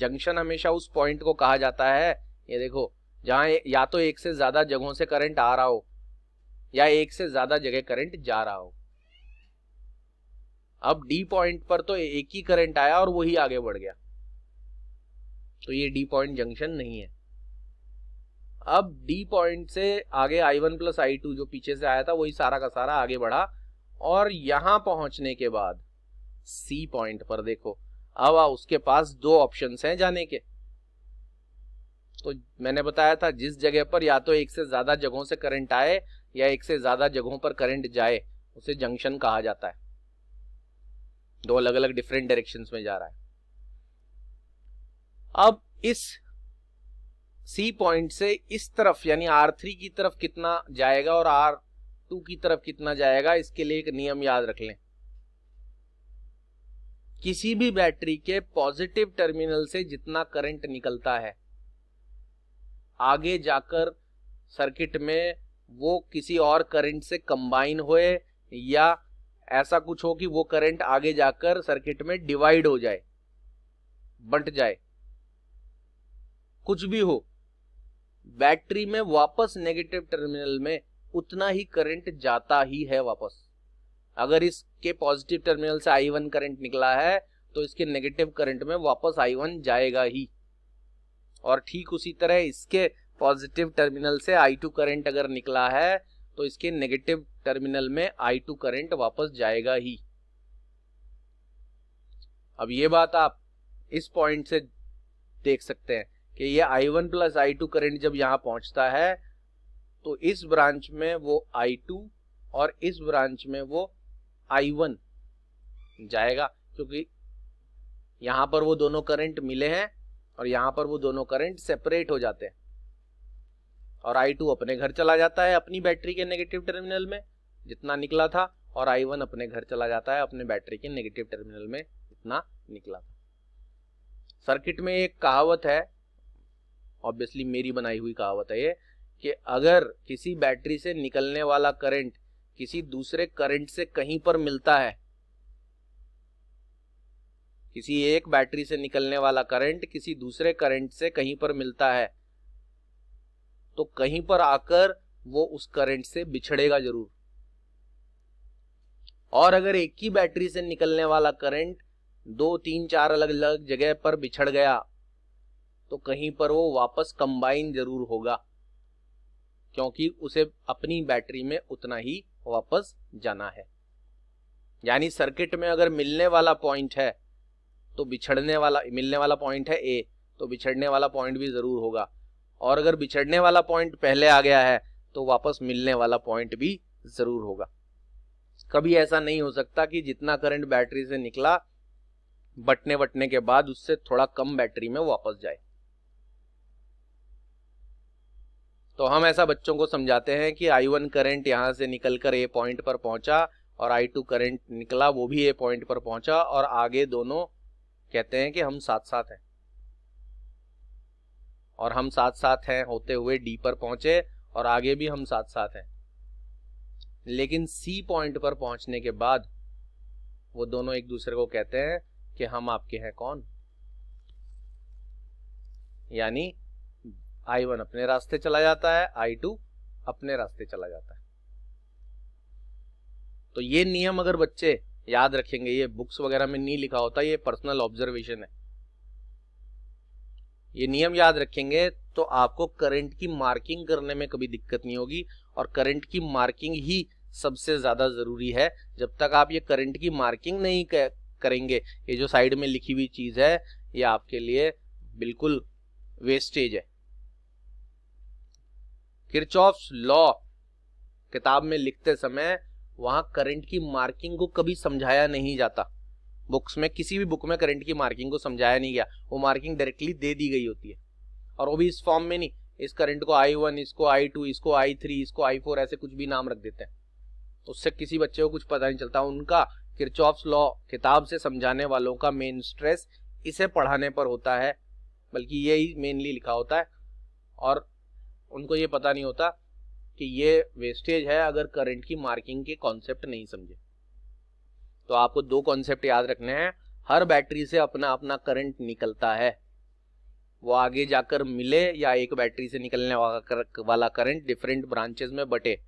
जंक्शन हमेशा उस पॉइंट को कहा जाता है ये देखो जहां या तो एक से ज्यादा जगहों से करंट आ रहा हो या एक से ज्यादा जगह करंट जा रहा हो अब डी पॉइंट पर तो एक ही करंट आया और वही आगे बढ़ गया तो ये डी पॉइंट जंक्शन नहीं है अब डी पॉइंट से आगे I one plus I two जो पीछे से आया था वही सारा का सारा आगे बढ़ा और यहां पहुंचने के बाद सी पॉइंट पर देखो अब उसके पास दो ऑप्शन हैं जाने के तो मैंने बताया था जिस जगह पर या तो एक से ज्यादा जगहों से करंट आए या एक से ज्यादा जगहों पर करंट जाए उसे जंक्शन कहा जाता है दो अलग अलग डिफरेंट डायरेक्शंस में जा रहा है अब इस सी पॉइंट से इस तरफ यानी आर थ्री की तरफ कितना जाएगा और आर वस्तु की तरफ कितना जाएगा इसके लिए एक नियम याद रख लें किसी भी बैटरी के पॉजिटिव टर्मिनल से जितना करंट निकलता है आगे जाकर सर्किट में वो किसी और करंट से कंबाइन होए या ऐसा कुछ हो कि वो करंट आगे जाकर सर्किट में डिवाइड हो जाए बंट जाए कुछ भी हो बैटरी में वापस नेगेटिव टर्मिनल में उतना ही करंट जाता ही है वापस अगर इसके पॉजिटिव टर्मिनल से आई वन करंट निकला है तो इसके नेगेटिव करंट में वापस आई वन जाएगा ही और ठीक उसी तरह इसके पॉजिटिव टर्मिनल से आई टू करंट अगर निकला है तो इसके नेगेटिव टर्मिनल में आई टू करेंट वापस जाएगा ही अब ये बात आप इस पॉइंट से देख सकते हैं कि ये I one plus I two current जब यहां पहुंचता है तो इस ब्रांच में वो आई टू और इस ब्रांच में वो आई वन जाएगा क्योंकि यहां पर वो दोनों करंट मिले हैं और यहां पर वो दोनों करंट सेपरेट हो जाते हैं और आई टू अपने घर चला जाता है अपनी बैटरी के नेगेटिव टर्मिनल में जितना निकला था और आई वन अपने घर चला जाता है अपने बैटरी के नेगेटिव टर्मिनल में जितना निकला था सर्किट में एक कहावत है ऑब्वियसली मेरी बनाई हुई कहावत है ये कि अगर किसी बैटरी से निकलने वाला करंट किसी दूसरे करंट से कहीं पर मिलता है किसी एक बैटरी से निकलने वाला करंट किसी दूसरे करंट से कहीं पर मिलता है तो कहीं पर आकर वो उस करंट से बिछड़ेगा जरूर और अगर एक ही बैटरी से निकलने वाला करंट दो तीन चार अलग अलग जगह पर बिछड़ गया तो कहीं पर वो वापस कंबाइन जरूर होगा क्योंकि उसे अपनी बैटरी में उतना ही वापस जाना है यानी सर्किट में अगर मिलने वाला पॉइंट है तो बिछड़ने वाला मिलने वाला पॉइंट है ए तो बिछड़ने वाला पॉइंट भी ज़रूर होगा और अगर बिछड़ने वाला पॉइंट पहले आ गया है तो वापस मिलने वाला पॉइंट भी ज़रूर होगा कभी ऐसा नहीं हो सकता कि जितना करंट बैटरी से निकला बटने बटने के बाद उससे थोड़ा कम बैटरी में वापस जाए तो हम ऐसा बच्चों को समझाते हैं कि आई वन करेंट यहाँ से निकल कर ए पॉइंट पर पहुंचा और आई टू करेंट निकला वो भी ए पॉइंट पर पहुंचा और आगे दोनों कहते हैं कि हम साथ साथ हैं और हम साथ साथ हैं होते हुए डी पर पहुंचे और आगे भी हम साथ साथ हैं लेकिन सी पॉइंट पर पहुंचने के बाद वो दोनों एक दूसरे को कहते हैं कि हम आपके हैं कौन यानी आई वन अपने रास्ते चला जाता है आई टू अपने रास्ते चला जाता है तो ये नियम अगर बच्चे याद रखेंगे ये बुक्स वगैरह में नहीं लिखा होता ये पर्सनल ऑब्जर्वेशन है ये नियम याद रखेंगे तो आपको करंट की मार्किंग करने में कभी दिक्कत नहीं होगी और करंट की मार्किंग ही सबसे ज्यादा जरूरी है जब तक आप ये करंट की मार्किंग नहीं करेंगे ये जो साइड में लिखी हुई चीज है ये आपके लिए बिल्कुल वेस्टेज है किरचॉफ्स लॉ किताब में लिखते समय वहां करंट की मार्किंग को कभी समझाया नहीं जाता बुक्स में किसी भी बुक में करंट की मार्किंग को समझाया नहीं गया वो मार्किंग डायरेक्टली दे दी गई होती है और वो भी इस फॉर्म में नहीं इस करंट को आई वन इसको आई टू इसको आई थ्री इसको आई फोर ऐसे कुछ भी नाम रख देते हैं उससे किसी बच्चे को कुछ पता नहीं चलता उनका किरचॉफ्स लॉ किताब से समझाने वालों का मेन स्ट्रेस इसे पढ़ाने पर होता है बल्कि यही मेनली लिखा होता है और उनको ये पता नहीं होता कि ये वेस्टेज है अगर करंट की मार्किंग के कॉन्सेप्ट नहीं समझे तो आपको दो कॉन्सेप्ट याद रखने हैं हर बैटरी से अपना अपना करंट निकलता है वो आगे जाकर मिले या एक बैटरी से निकलने वाला करंट डिफरेंट ब्रांचेस में बटे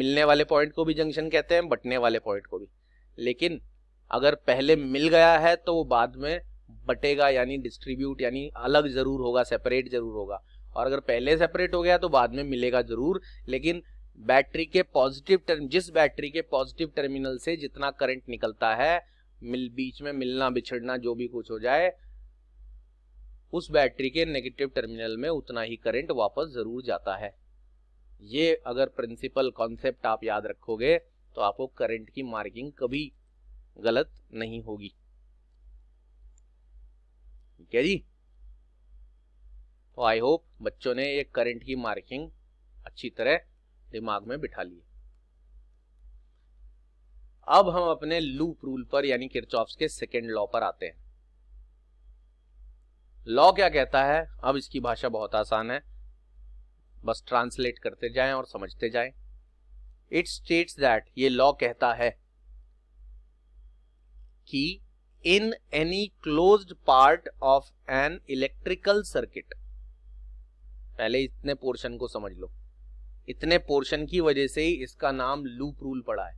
मिलने वाले पॉइंट को भी जंक्शन कहते हैं बटने वाले पॉइंट को भी लेकिन अगर पहले मिल गया है तो वो बाद में बटेगा यानी डिस्ट्रीब्यूट यानी अलग ज़रूर होगा सेपरेट ज़रूर होगा और अगर पहले सेपरेट हो गया तो बाद में मिलेगा जरूर लेकिन बैटरी के पॉजिटिव टर्म जिस बैटरी के पॉजिटिव टर्मिनल से जितना करंट निकलता है मिल बीच में मिलना बिछड़ना जो भी कुछ हो जाए उस बैटरी के नेगेटिव टर्मिनल में उतना ही करंट वापस जरूर जाता है ये अगर प्रिंसिपल कॉन्सेप्ट आप याद रखोगे तो आपको करंट की मार्किंग कभी गलत नहीं होगी ठीक है जी तो आई होप बच्चों ने ये करंट की मार्किंग अच्छी तरह दिमाग में बिठा ली अब हम अपने लूप रूल पर यानी किरचॉफ्स के सेकेंड लॉ पर आते हैं लॉ क्या कहता है अब इसकी भाषा बहुत आसान है बस ट्रांसलेट करते जाएं और समझते जाएं इट स्टेट्स दैट ये लॉ कहता है कि in any closed part of an electrical circuit पहले इतने पोर्शन को समझ लो इतने पोर्शन की वजह से ही इसका नाम लूप रूल पड़ा है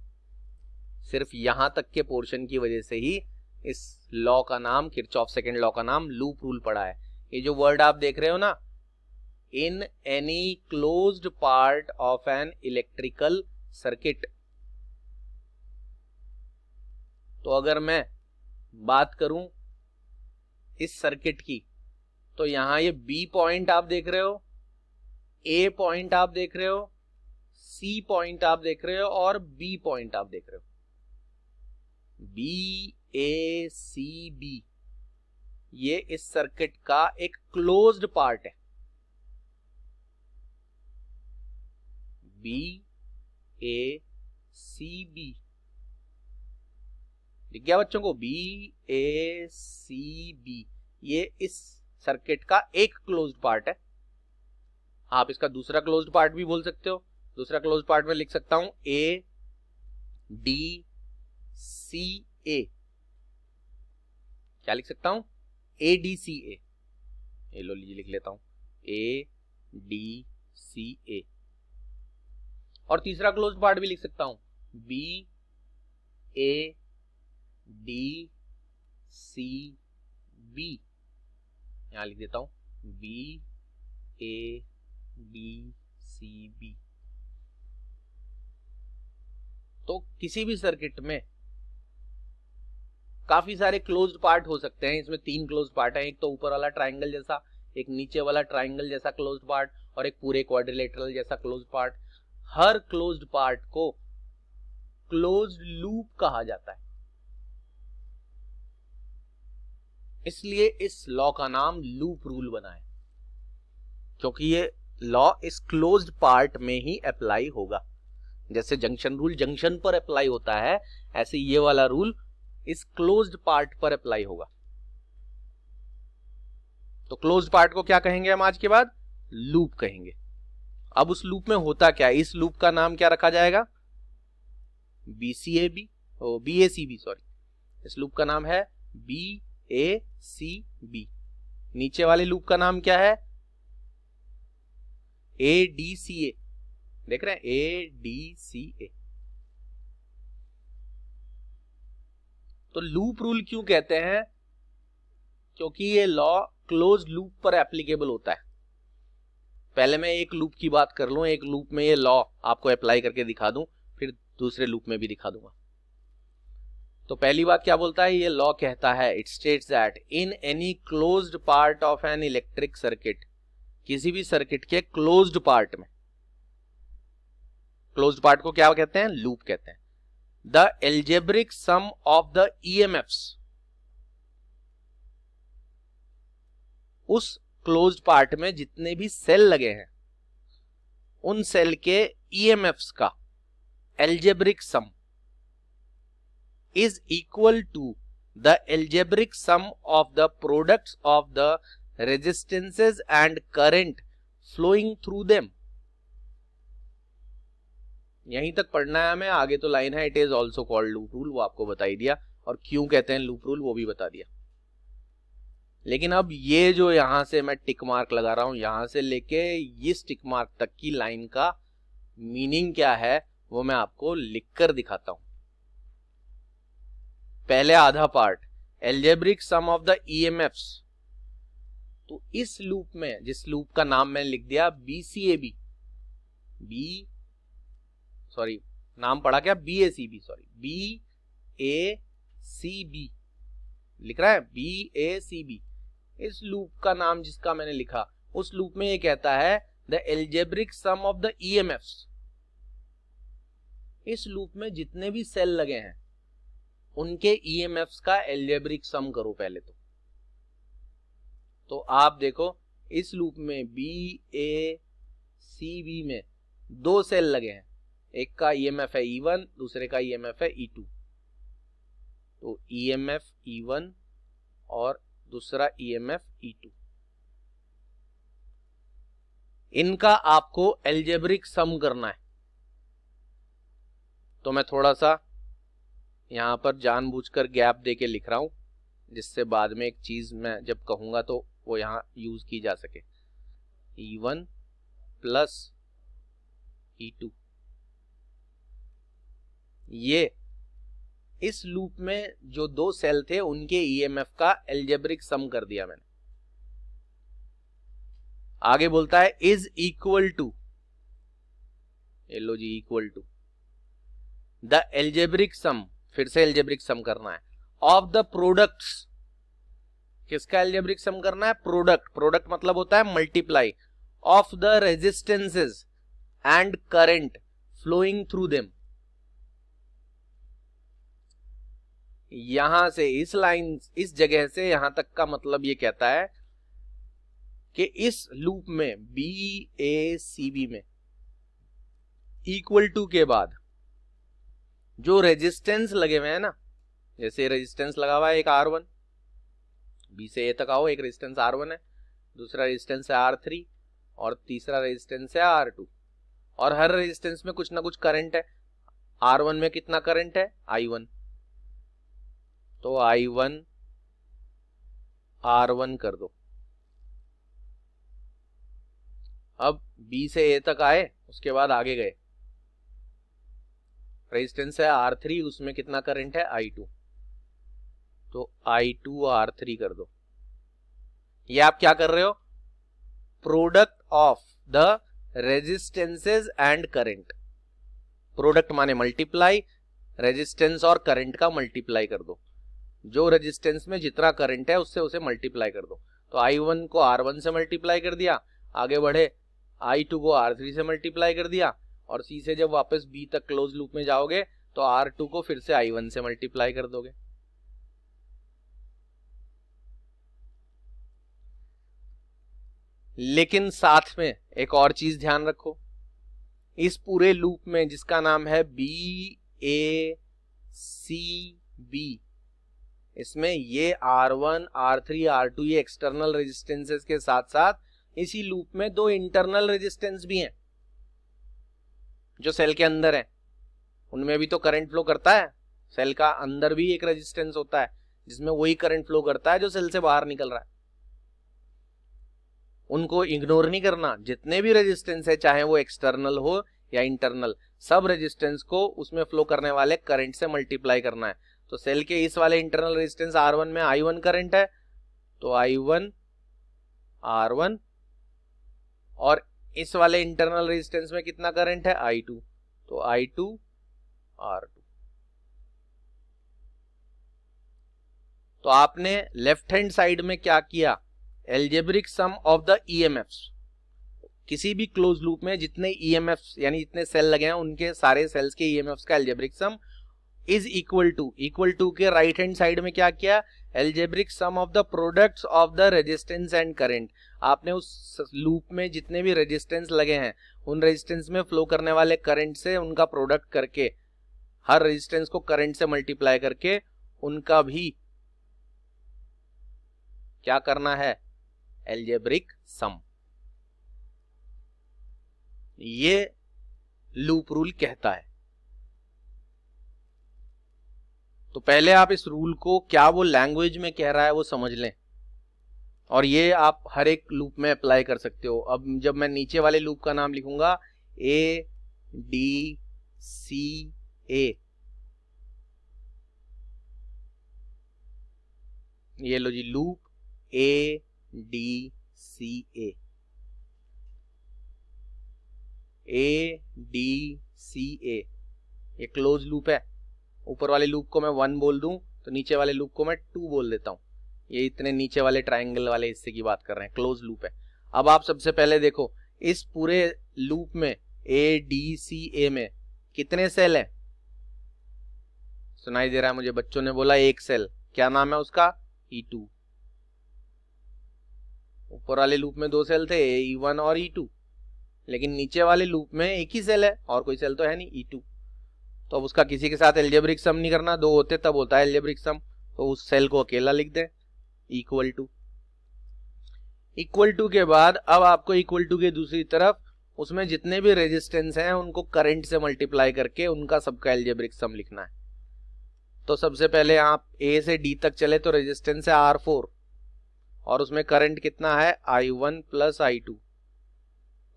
सिर्फ यहां तक के पोर्शन की वजह से ही इस लॉ का नाम किरचॉफ सेकेंड लॉ का नाम लूप रूल पड़ा है ये जो वर्ड आप देख रहे हो ना in any close part of an electrical circuit तो अगर मैं बात करूं इस सर्किट की तो यहां ये बी पॉइंट आप देख रहे हो ए पॉइंट आप देख रहे हो सी पॉइंट आप देख रहे हो और बी पॉइंट आप देख रहे हो बी ए सी बी ये इस सर्किट का एक क्लोज्ड पार्ट है बी ए सी बी लिख गया बच्चों को बी ए सी बी ये इस सर्किट का एक क्लोज्ड पार्ट है आप इसका दूसरा क्लोज पार्ट भी बोल सकते हो दूसरा क्लोज पार्ट में लिख सकता हूं ए डी सी ए क्या लिख सकता हूं ए डी सी ए ये लो लीजिए लिख लेता हूं ए डी सी ए और तीसरा क्लोज पार्ट भी लिख सकता हूं B A D C B यहां लिख देता हूं B A B C B तो किसी भी सर्किट में काफी सारे क्लोज पार्ट हो सकते हैं इसमें तीन क्लोज पार्ट हैं एक तो ऊपर वाला ट्राइंगल जैसा एक नीचे वाला ट्राइंगल जैसा क्लोज पार्ट और एक पूरे क्वाड्रिलेटरल जैसा क्लोज पार्ट हर क्लोज पार्ट को क्लोज लूप कहा जाता है इसलिए इस लॉ का नाम लूप रूल बना है क्योंकि ये लॉ इस क्लोज पार्ट में ही अप्लाई होगा जैसे जंक्शन रूल जंक्शन पर अप्लाई होता है ऐसे ये वाला रूल इस क्लोज पार्ट पर अप्लाई होगा तो क्लोज पार्ट को क्या कहेंगे हम आज के बाद लूप कहेंगे अब उस लूप में होता क्या इस लूप का नाम क्या रखा जाएगा B C A B B A C B sorry इस लूप का नाम है बी ए सी बी नीचे वाले लूप का नाम क्या है ए डी सी ए देख रहे हैं ए डी सी ए तो लूप रूल क्यों कहते हैं क्योंकि ये लॉ क्लोज लूप पर एप्लीकेबल होता है पहले मैं एक लूप की बात कर लू एक लूप में ये लॉ आपको अप्लाई करके दिखा दूं फिर दूसरे लूप में भी दिखा दूंगा तो पहली बात क्या बोलता है ये लॉ कहता है it states that in any closed part of an electric circuit किसी भी सर्किट के क्लोज्ड पार्ट में क्लोज्ड पार्ट को क्या कहते हैं लूप कहते हैं the algebraic sum of the EMFs उस क्लोज्ड पार्ट में जितने भी सेल लगे हैं उन सेल के ईएमएफ्स का algebraic sum is equal to the algebraic sum of the products of the resistances and current flowing through them यहीं तक पढ़ना है हमें आगे तो लाइन है it is also called loop rule वो आपको बताई दिया और क्यों कहते हैं लूप रूल वो भी बता दिया लेकिन अब ये जो यहां से मैं टिक मार्क लगा रहा हूं यहां से लेके इस टिक मार्क तक की लाइन का मीनिंग क्या है वो मैं आपको लिखकर दिखाता हूं पहले आधा part algebraic sum of the E M तो इस लूप में जिस लूप का नाम मैंने लिख दिया B C A B B sorry नाम पढ़ा क्या B A C B sorry B A C B लिख रहा है बी ए सी बी इस लूप का नाम जिसका मैंने लिखा उस लूप में ये कहता है the algebraic sum of the E M F इस लूप में जितने भी सेल लगे हैं उनके ई एम एफ का एलजेब्रिक सम करो पहले तो तो आप देखो इस लूप में बी ए सी बी में दो सेल लगे हैं एक का ई एम एफ है ई e वन दूसरे का ई एम एफ है ई e टू तो E M F E one और दूसरा E M F E two इनका आपको एल्जेब्रिक सम करना है तो मैं थोड़ा सा यहां पर जानबूझकर गैप देके लिख रहा हूं जिससे बाद में एक चीज मैं जब कहूंगा तो वो यहाँ यूज की जा सके E one plus E two ये इस लूप में जो दो सेल थे उनके ईएमएफ e का एल्जेब्रिक सम कर दिया मैंने आगे बोलता है इज इक्वल टू लो जी equal to the algebraic sum फिर से एलजेब्रिक सम करना है ऑफ द प्रोडक्ट्स किसका एल्जेब्रिक सम करना है प्रोडक्ट प्रोडक्ट मतलब होता है multiply of the resistances and current flowing through them यहां से इस लाइन इस जगह से यहां तक का मतलब ये कहता है कि इस लूप में बी ए सी बी में इक्वल टू के बाद जो रेजिस्टेंस लगे हुए हैं ना जैसे रेजिस्टेंस लगा हुआ है एक आर वन बी से ए तक आओ एक रेजिस्टेंस आर वन है दूसरा रेजिस्टेंस है आर थ्री और तीसरा रेजिस्टेंस है आर टू और हर रेजिस्टेंस में कुछ ना कुछ करंट है आर वन में कितना करंट है आई वन तो आई वन आर वन कर दो अब बी से ए तक आए उसके बाद आगे गए रेजिस्टेंस है आर थ्री उसमें कितना करंट है आई टू तो आई टू आर थ्री कर दो ये आप क्या कर रहे हो product of the resistances and current product माने मल्टीप्लाई रेजिस्टेंस और करंट का मल्टीप्लाई कर दो जो रेजिस्टेंस में जितना करंट है उससे उसे मल्टीप्लाई कर दो तो आई वन को आर वन से मल्टीप्लाई कर दिया आगे बढ़े आई टू को आर थ्री से मल्टीप्लाई कर दिया और सी से जब वापस बी तक क्लोज लूप में जाओगे तो आर टू को फिर से आई वन से मल्टीप्लाई कर दोगे लेकिन साथ में एक और चीज ध्यान रखो इस पूरे लूप में जिसका नाम है बी ए सी बी इसमें ये R one R three R two ये एक्सटर्नल रेजिस्टेंसेस के साथ साथ इसी लूप में दो इंटरनल रेजिस्टेंस भी हैं जो सेल के अंदर है उनमें भी तो करंट फ्लो करता है सेल का अंदर भी एक रेजिस्टेंस होता है जिसमें वही करंट फ्लो करता है जो सेल से बाहर निकल रहा है उनको इग्नोर नहीं करना जितने भी रेजिस्टेंस है चाहे वो एक्सटर्नल हो या इंटरनल सब रेजिस्टेंस को उसमें फ्लो करने वाले करंट से मल्टीप्लाई करना है तो सेल के इस वाले इंटरनल रेजिस्टेंस वन में आई वन करंट है तो आई वन आर वन और इस वाले इंटरनल रेजिस्टेंस में कितना करंट है आई टू तो आई टू आर टू तो आपने लेफ्ट हैंड साइड में क्या किया algebraic sum of the EMFs किसी भी क्लोज लूप में जितने ईएमएफ्स e यानी जितने सेल लगे हैं उनके सारे सेल्स के ईएमएफ्स e का algebraic sum is equal to equal to के राइट हैंड साइड में क्या किया algebraic sum of the products of the resistance and current आपने उस लूप में जितने भी रेजिस्टेंस लगे हैं उन रेजिस्टेंस में फ्लो करने वाले करंट से उनका प्रोडक्ट करके हर रेजिस्टेंस को करंट से मल्टीप्लाई करके उनका भी क्या करना है एल्जेब्रिक सम ये लूप रूल कहता है तो पहले आप इस रूल को क्या वो लैंग्वेज में कह रहा है वो समझ लें और ये आप हर एक लूप में अप्लाई कर सकते हो अब जब मैं नीचे वाले लूप का नाम लिखूंगा ए डी सी ए ये लो जी loop A D C A A D C A ये क्लोज लूप है ऊपर वाले लूप को मैं वन बोल दूं तो नीचे वाले लूप को मैं टू बोल देता हूं ये इतने नीचे वाले ट्राइंगल वाले हिस्से की बात कर रहे हैं क्लोज लूप है अब आप सबसे पहले देखो इस पूरे लूप में ए डी सी ए में कितने सेल हैं सुनाई दे रहा है मुझे बच्चों ने बोला एक सेल क्या नाम है उसका ई e टू ऊपर वाले लूप में दो सेल थे ई वन e और ई e टू लेकिन नीचे वाले लूप में एक ही सेल है और कोई सेल तो है नहीं ई e टू तो अब उसका किसी के साथ एल्जेब्रिक सम नहीं करना दो होते तब होता है एल्जेब्रिक सम तो उस सेल को अकेला लिख दें इक्वल टू इक्वल टू के बाद अब आपको इक्वल टू के दूसरी तरफ उसमें जितने भी रेजिस्टेंस हैं उनको करंट से मल्टीप्लाई करके उनका सबका एल्जेब्रिक सम लिखना है तो सबसे पहले आप ए से डी तक चले तो रेजिस्टेंस है आर फोर और उसमें करंट कितना है I one plus I two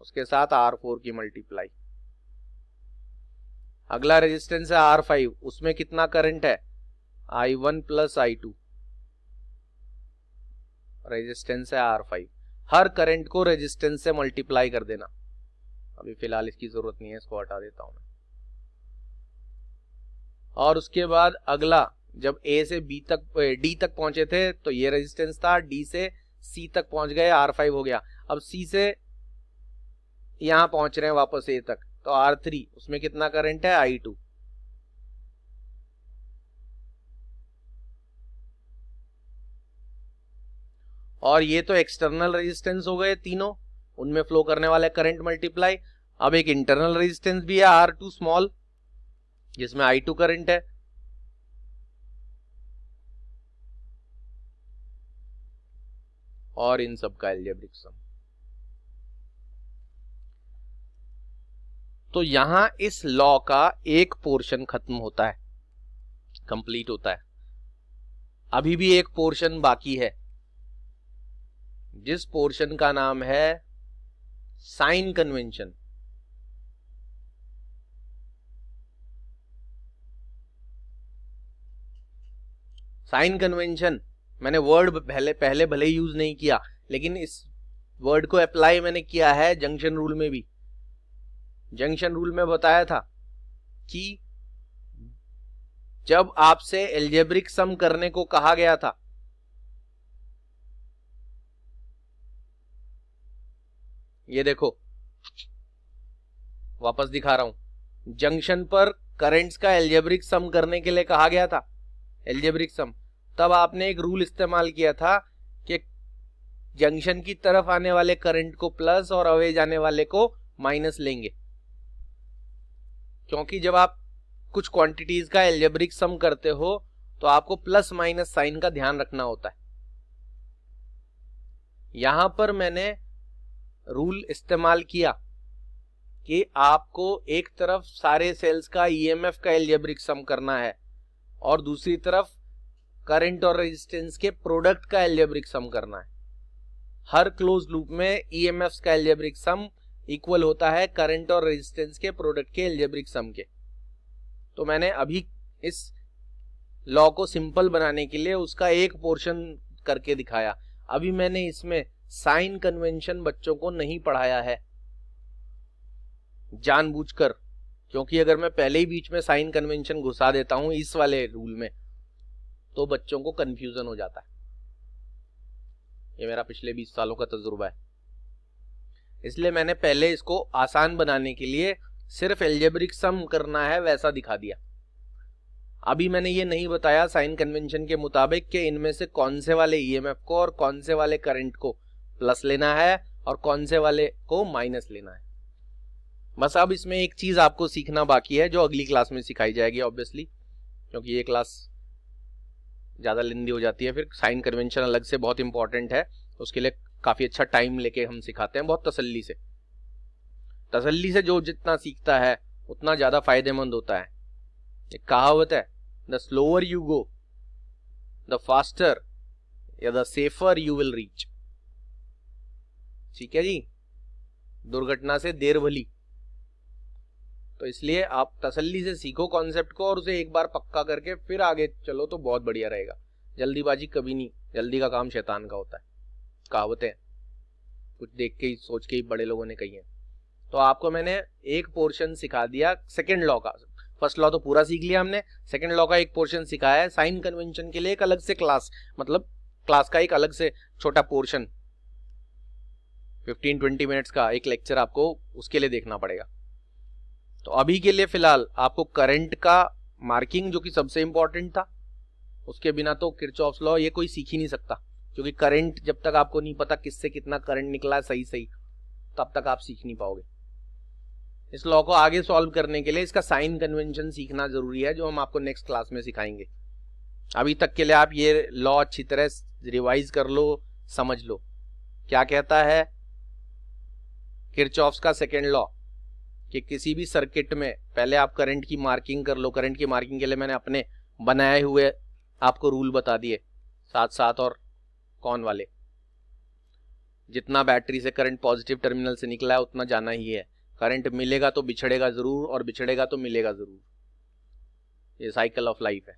उसके साथ आर फोर की मल्टीप्लाई अगला रेजिस्टेंस है आर फाइव उसमें कितना करंट है I one plus I two resistance है आर फाइव हर करंट को रेजिस्टेंस से मल्टीप्लाई कर देना अभी फिलहाल इसकी जरूरत नहीं है इसको हटा देता हूं मैं और उसके बाद अगला जब ए से बी तक डी तक पहुंचे थे तो ये रेजिस्टेंस था डी से सी तक पहुंच गए आर फाइव हो गया अब सी से यहां पहुंच रहे हैं वापस ए तक तो आर थ्री उसमें कितना करंट है आई टू और ये तो एक्सटर्नल रेजिस्टेंस हो गए तीनों उनमें फ्लो करने वाले करंट मल्टीप्लाई अब एक इंटरनल रेजिस्टेंस भी है आर टू स्मॉल जिसमें आई टू करंट है और इन सब का एल्जेब्रिक सम तो यहां इस लॉ का एक पोर्शन खत्म होता है कंप्लीट होता है अभी भी एक पोर्शन बाकी है जिस पोर्शन का नाम है साइन कन्वेंशन साइन कन्वेंशन मैंने वर्ड पहले पहले भले ही यूज नहीं किया लेकिन इस वर्ड को अप्लाई मैंने किया है जंक्शन रूल में भी जंक्शन रूल में बताया था कि जब आपसे एल्जेब्रिक सम करने को कहा गया था ये देखो वापस दिखा रहा हूं जंक्शन पर करेंट्स का एल्जेब्रिक सम करने के लिए कहा गया था एल्जेब्रिक सम तब आपने एक रूल इस्तेमाल किया था कि जंक्शन की तरफ आने वाले करंट को प्लस और अवे जाने वाले को माइनस लेंगे क्योंकि जब आप कुछ क्वांटिटीज का एल्जेब्रिक सम करते हो तो आपको प्लस माइनस साइन का ध्यान रखना होता है यहां पर मैंने रूल इस्तेमाल किया कि आपको एक तरफ सारे सेल्स का ईएमएफ e का एल्जेब्रिक सम करना है और दूसरी तरफ करंट और रेजिस्टेंस के प्रोडक्ट का एल्जेब्रिक सम करना है हर क्लोज लूप में ईएमएफ्स e का एल्जेब्रिक सम इक्वल होता है करंट और रेजिस्टेंस के प्रोडक्ट के एल्जेब्रिक सम के तो मैंने अभी इस लॉ को सिंपल बनाने के लिए उसका एक पोर्शन करके दिखाया अभी मैंने इसमें साइन कन्वेंशन बच्चों को नहीं पढ़ाया है जानबूझकर क्योंकि अगर मैं पहले ही बीच में साइन कन्वेंशन घुसा देता हूं इस वाले रूल में तो बच्चों को कंफ्यूजन हो जाता है ये मेरा पिछले बीस सालों का तजुर्बा है इसलिए मैंने पहले इसको आसान बनाने के लिए सिर्फ एल्जेब्रिक सम करना है वैसा दिखा दिया अभी मैंने ये नहीं बताया साइन कन्वेंशन के मुताबिक कि इनमें से कौन से वाले ईएमएफ e को और कौन से वाले करंट को प्लस लेना है और कौन से वाले को माइनस लेना है बस अब इसमें एक चीज आपको सीखना बाकी है जो अगली क्लास में सिखाई जाएगी ऑब्वियसली क्योंकि ये क्लास ज़्यादा लेंदी हो जाती है फिर साइन कन्वेंशन अलग से बहुत इंपॉर्टेंट है उसके लिए काफ़ी अच्छा टाइम लेके हम सिखाते हैं बहुत तसल्ली से तसल्ली से जो जितना सीखता है उतना ज़्यादा फायदेमंद होता है एक कहावत है the slower you go the faster या the safer you will reach ठीक है जी दुर्घटना से देर भली तो इसलिए आप तसल्ली से सीखो कॉन्सेप्ट को और उसे एक बार पक्का करके फिर आगे चलो तो बहुत बढ़िया रहेगा जल्दीबाजी कभी नहीं जल्दी का काम शैतान का होता है कहावतें कुछ देख के ही सोच के ही बड़े लोगों ने कही है तो आपको मैंने एक पोर्शन सिखा दिया सेकेंड लॉ का फर्स्ट लॉ तो पूरा सीख लिया हमने सेकेंड लॉ का एक पोर्शन सिखाया है साइन कन्वेंशन के लिए एक अलग से क्लास मतलब क्लास का एक अलग से छोटा पोर्शन 15-20 मिनट्स का एक लेक्चर आपको उसके लिए देखना पड़ेगा तो अभी के लिए फिलहाल आपको करंट का मार्किंग जो कि सबसे इंपॉर्टेंट था उसके बिना तो किरचॉफ्स लॉ ये कोई सीख ही नहीं सकता क्योंकि करंट जब तक आपको नहीं पता किससे कितना करंट निकला सही सही तब तक आप सीख नहीं पाओगे इस लॉ को आगे सॉल्व करने के लिए इसका साइन कन्वेंशन सीखना जरूरी है जो हम आपको नेक्स्ट क्लास में सिखाएंगे अभी तक के लिए आप ये लॉ अच्छी तरह रिवाइज कर लो समझ लो क्या कहता है किरचॉफ्स का सेकेंड लॉ कि किसी भी सर्किट में पहले आप करंट की मार्किंग कर लो करंट की मार्किंग के लिए मैंने अपने बनाए हुए आपको रूल बता दिए साथ साथ और कौन वाले जितना बैटरी से करंट पॉजिटिव टर्मिनल से निकला है उतना जाना ही है करंट मिलेगा तो बिछड़ेगा ज़रूर और बिछड़ेगा तो मिलेगा ज़रूर ये साइकिल ऑफ लाइफ है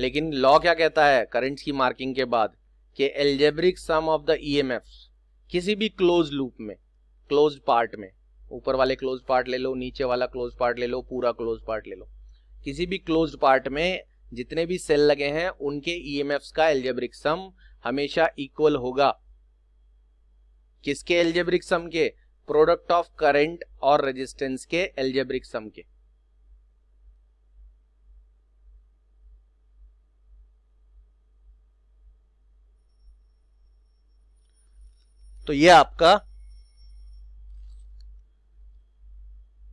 लेकिन लॉ क्या कहता है करंट की मार्किंग के बाद कि algebraic sum of the E किसी भी क्लोज लूप में क्लोज पार्ट में ऊपर वाले क्लोज पार्ट ले लो नीचे वाला क्लोज पार्ट ले लो पूरा क्लोज पार्ट ले लो किसी भी क्लोज पार्ट में जितने भी सेल लगे हैं उनके ई e का एल्जेब्रिक सम हमेशा इक्वल होगा किसके एल्जेब्रिक सम के प्रोडक्ट ऑफ करंट और रेजिस्टेंस के एल्जेब्रिक सम के तो ये आपका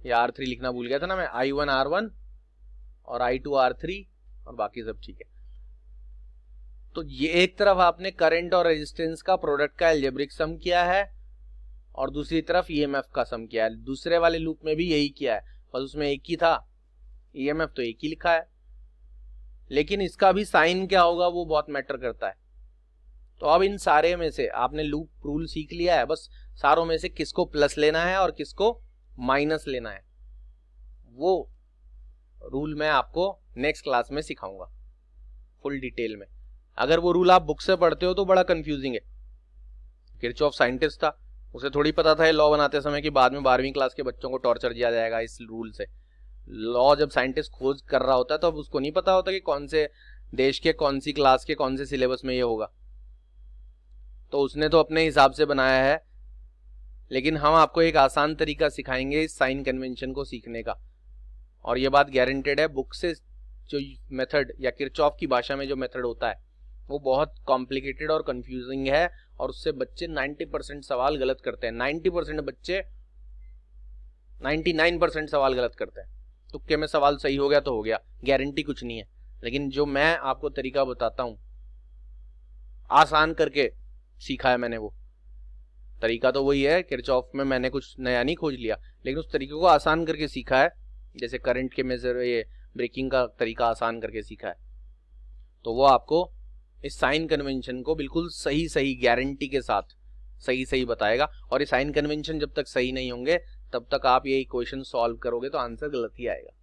ये आर थ्री लिखना भूल गया था ना मैं आई वन आर वन और आई टू आर थ्री और बाकी सब ठीक है तो ये एक तरफ आपने करंट और रेजिस्टेंस का प्रोडक्ट का एल्जेब्रिक सम किया है और दूसरी तरफ ईएमएफ e का सम किया है दूसरे वाले लूप में भी यही किया है बस उसमें एक ही था ईएमएफ e तो एक ही लिखा है लेकिन इसका भी साइन क्या होगा वो बहुत मैटर करता है तो अब इन सारे में से आपने लूप रूल सीख लिया है बस सारों में से किसको प्लस लेना है और किसको माइनस लेना है वो रूल मैं आपको नेक्स्ट क्लास में सिखाऊंगा फुल डिटेल में अगर वो रूल आप बुक से पढ़ते हो तो बड़ा कंफ्यूजिंग है किर्च ऑफ साइंटिस्ट था उसे थोड़ी पता था लॉ बनाते समय कि बाद में बारहवीं क्लास के बच्चों को टॉर्चर दिया जाएगा इस रूल से लॉ जब साइंटिस्ट खोज कर रहा होता है तो अब उसको नहीं पता होता कि कौन से देश के कौन सी क्लास के कौन से सिलेबस में ये होगा तो उसने तो अपने हिसाब से बनाया है लेकिन हम आपको एक आसान तरीका सिखाएंगे इस साइन कन्वेंशन को सीखने का और ये बात गारंटेड है बुक से जो मेथड या किरचॉफ की भाषा में जो मेथड होता है वो बहुत कॉम्प्लिकेटेड और कंफ्यूजिंग है और उससे बच्चे 90 परसेंट सवाल गलत करते हैं 90 परसेंट बच्चे 99 परसेंट सवाल गलत करते हैं तुक्के में सवाल सही हो गया तो हो गया गारंटी कुछ नहीं है लेकिन जो मैं आपको तरीका बताता हूँ आसान करके सीखा है मैंने वो तरीका तो वही है किरचॉफ में मैंने कुछ नया नहीं खोज लिया लेकिन उस तरीके को आसान करके सीखा है जैसे करंट के मेजर ये ब्रेकिंग का तरीका आसान करके सीखा है तो वो आपको इस साइन कन्वेंशन को बिल्कुल सही सही गारंटी के साथ सही सही बताएगा और ये साइन कन्वेंशन जब तक सही नहीं होंगे तब तक आप ये इक्वेशन सॉल्व करोगे तो आंसर गलत ही आएगा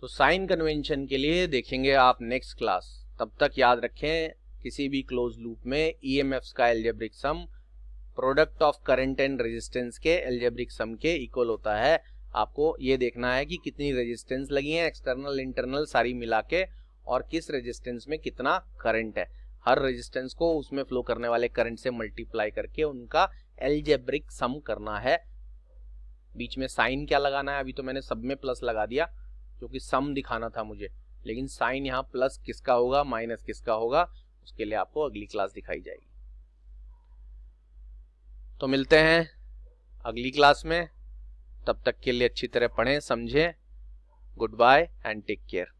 तो साइन कन्वेंशन के लिए देखेंगे आप नेक्स्ट क्लास तब तक याद रखें किसी भी क्लोज लूप में ई e का algebraic sum product of current and resistance के एल्जेब्रिक सम के इक्वल होता है आपको ये देखना है कि कितनी रेजिस्टेंस लगी है एक्सटर्नल इंटरनल सारी मिला के और किस रेजिस्टेंस में कितना करंट है हर रेजिस्टेंस को उसमें फ्लो करने वाले करंट से मल्टीप्लाई करके उनका एल्जेब्रिक सम करना है बीच में साइन क्या लगाना है अभी तो मैंने सब में प्लस लगा दिया क्योंकि सम दिखाना था मुझे लेकिन साइन यहाँ प्लस किसका होगा माइनस किसका होगा उसके लिए आपको अगली क्लास दिखाई जाएगी तो मिलते हैं अगली क्लास में तब तक के लिए अच्छी तरह पढ़ें समझें goodbye and take care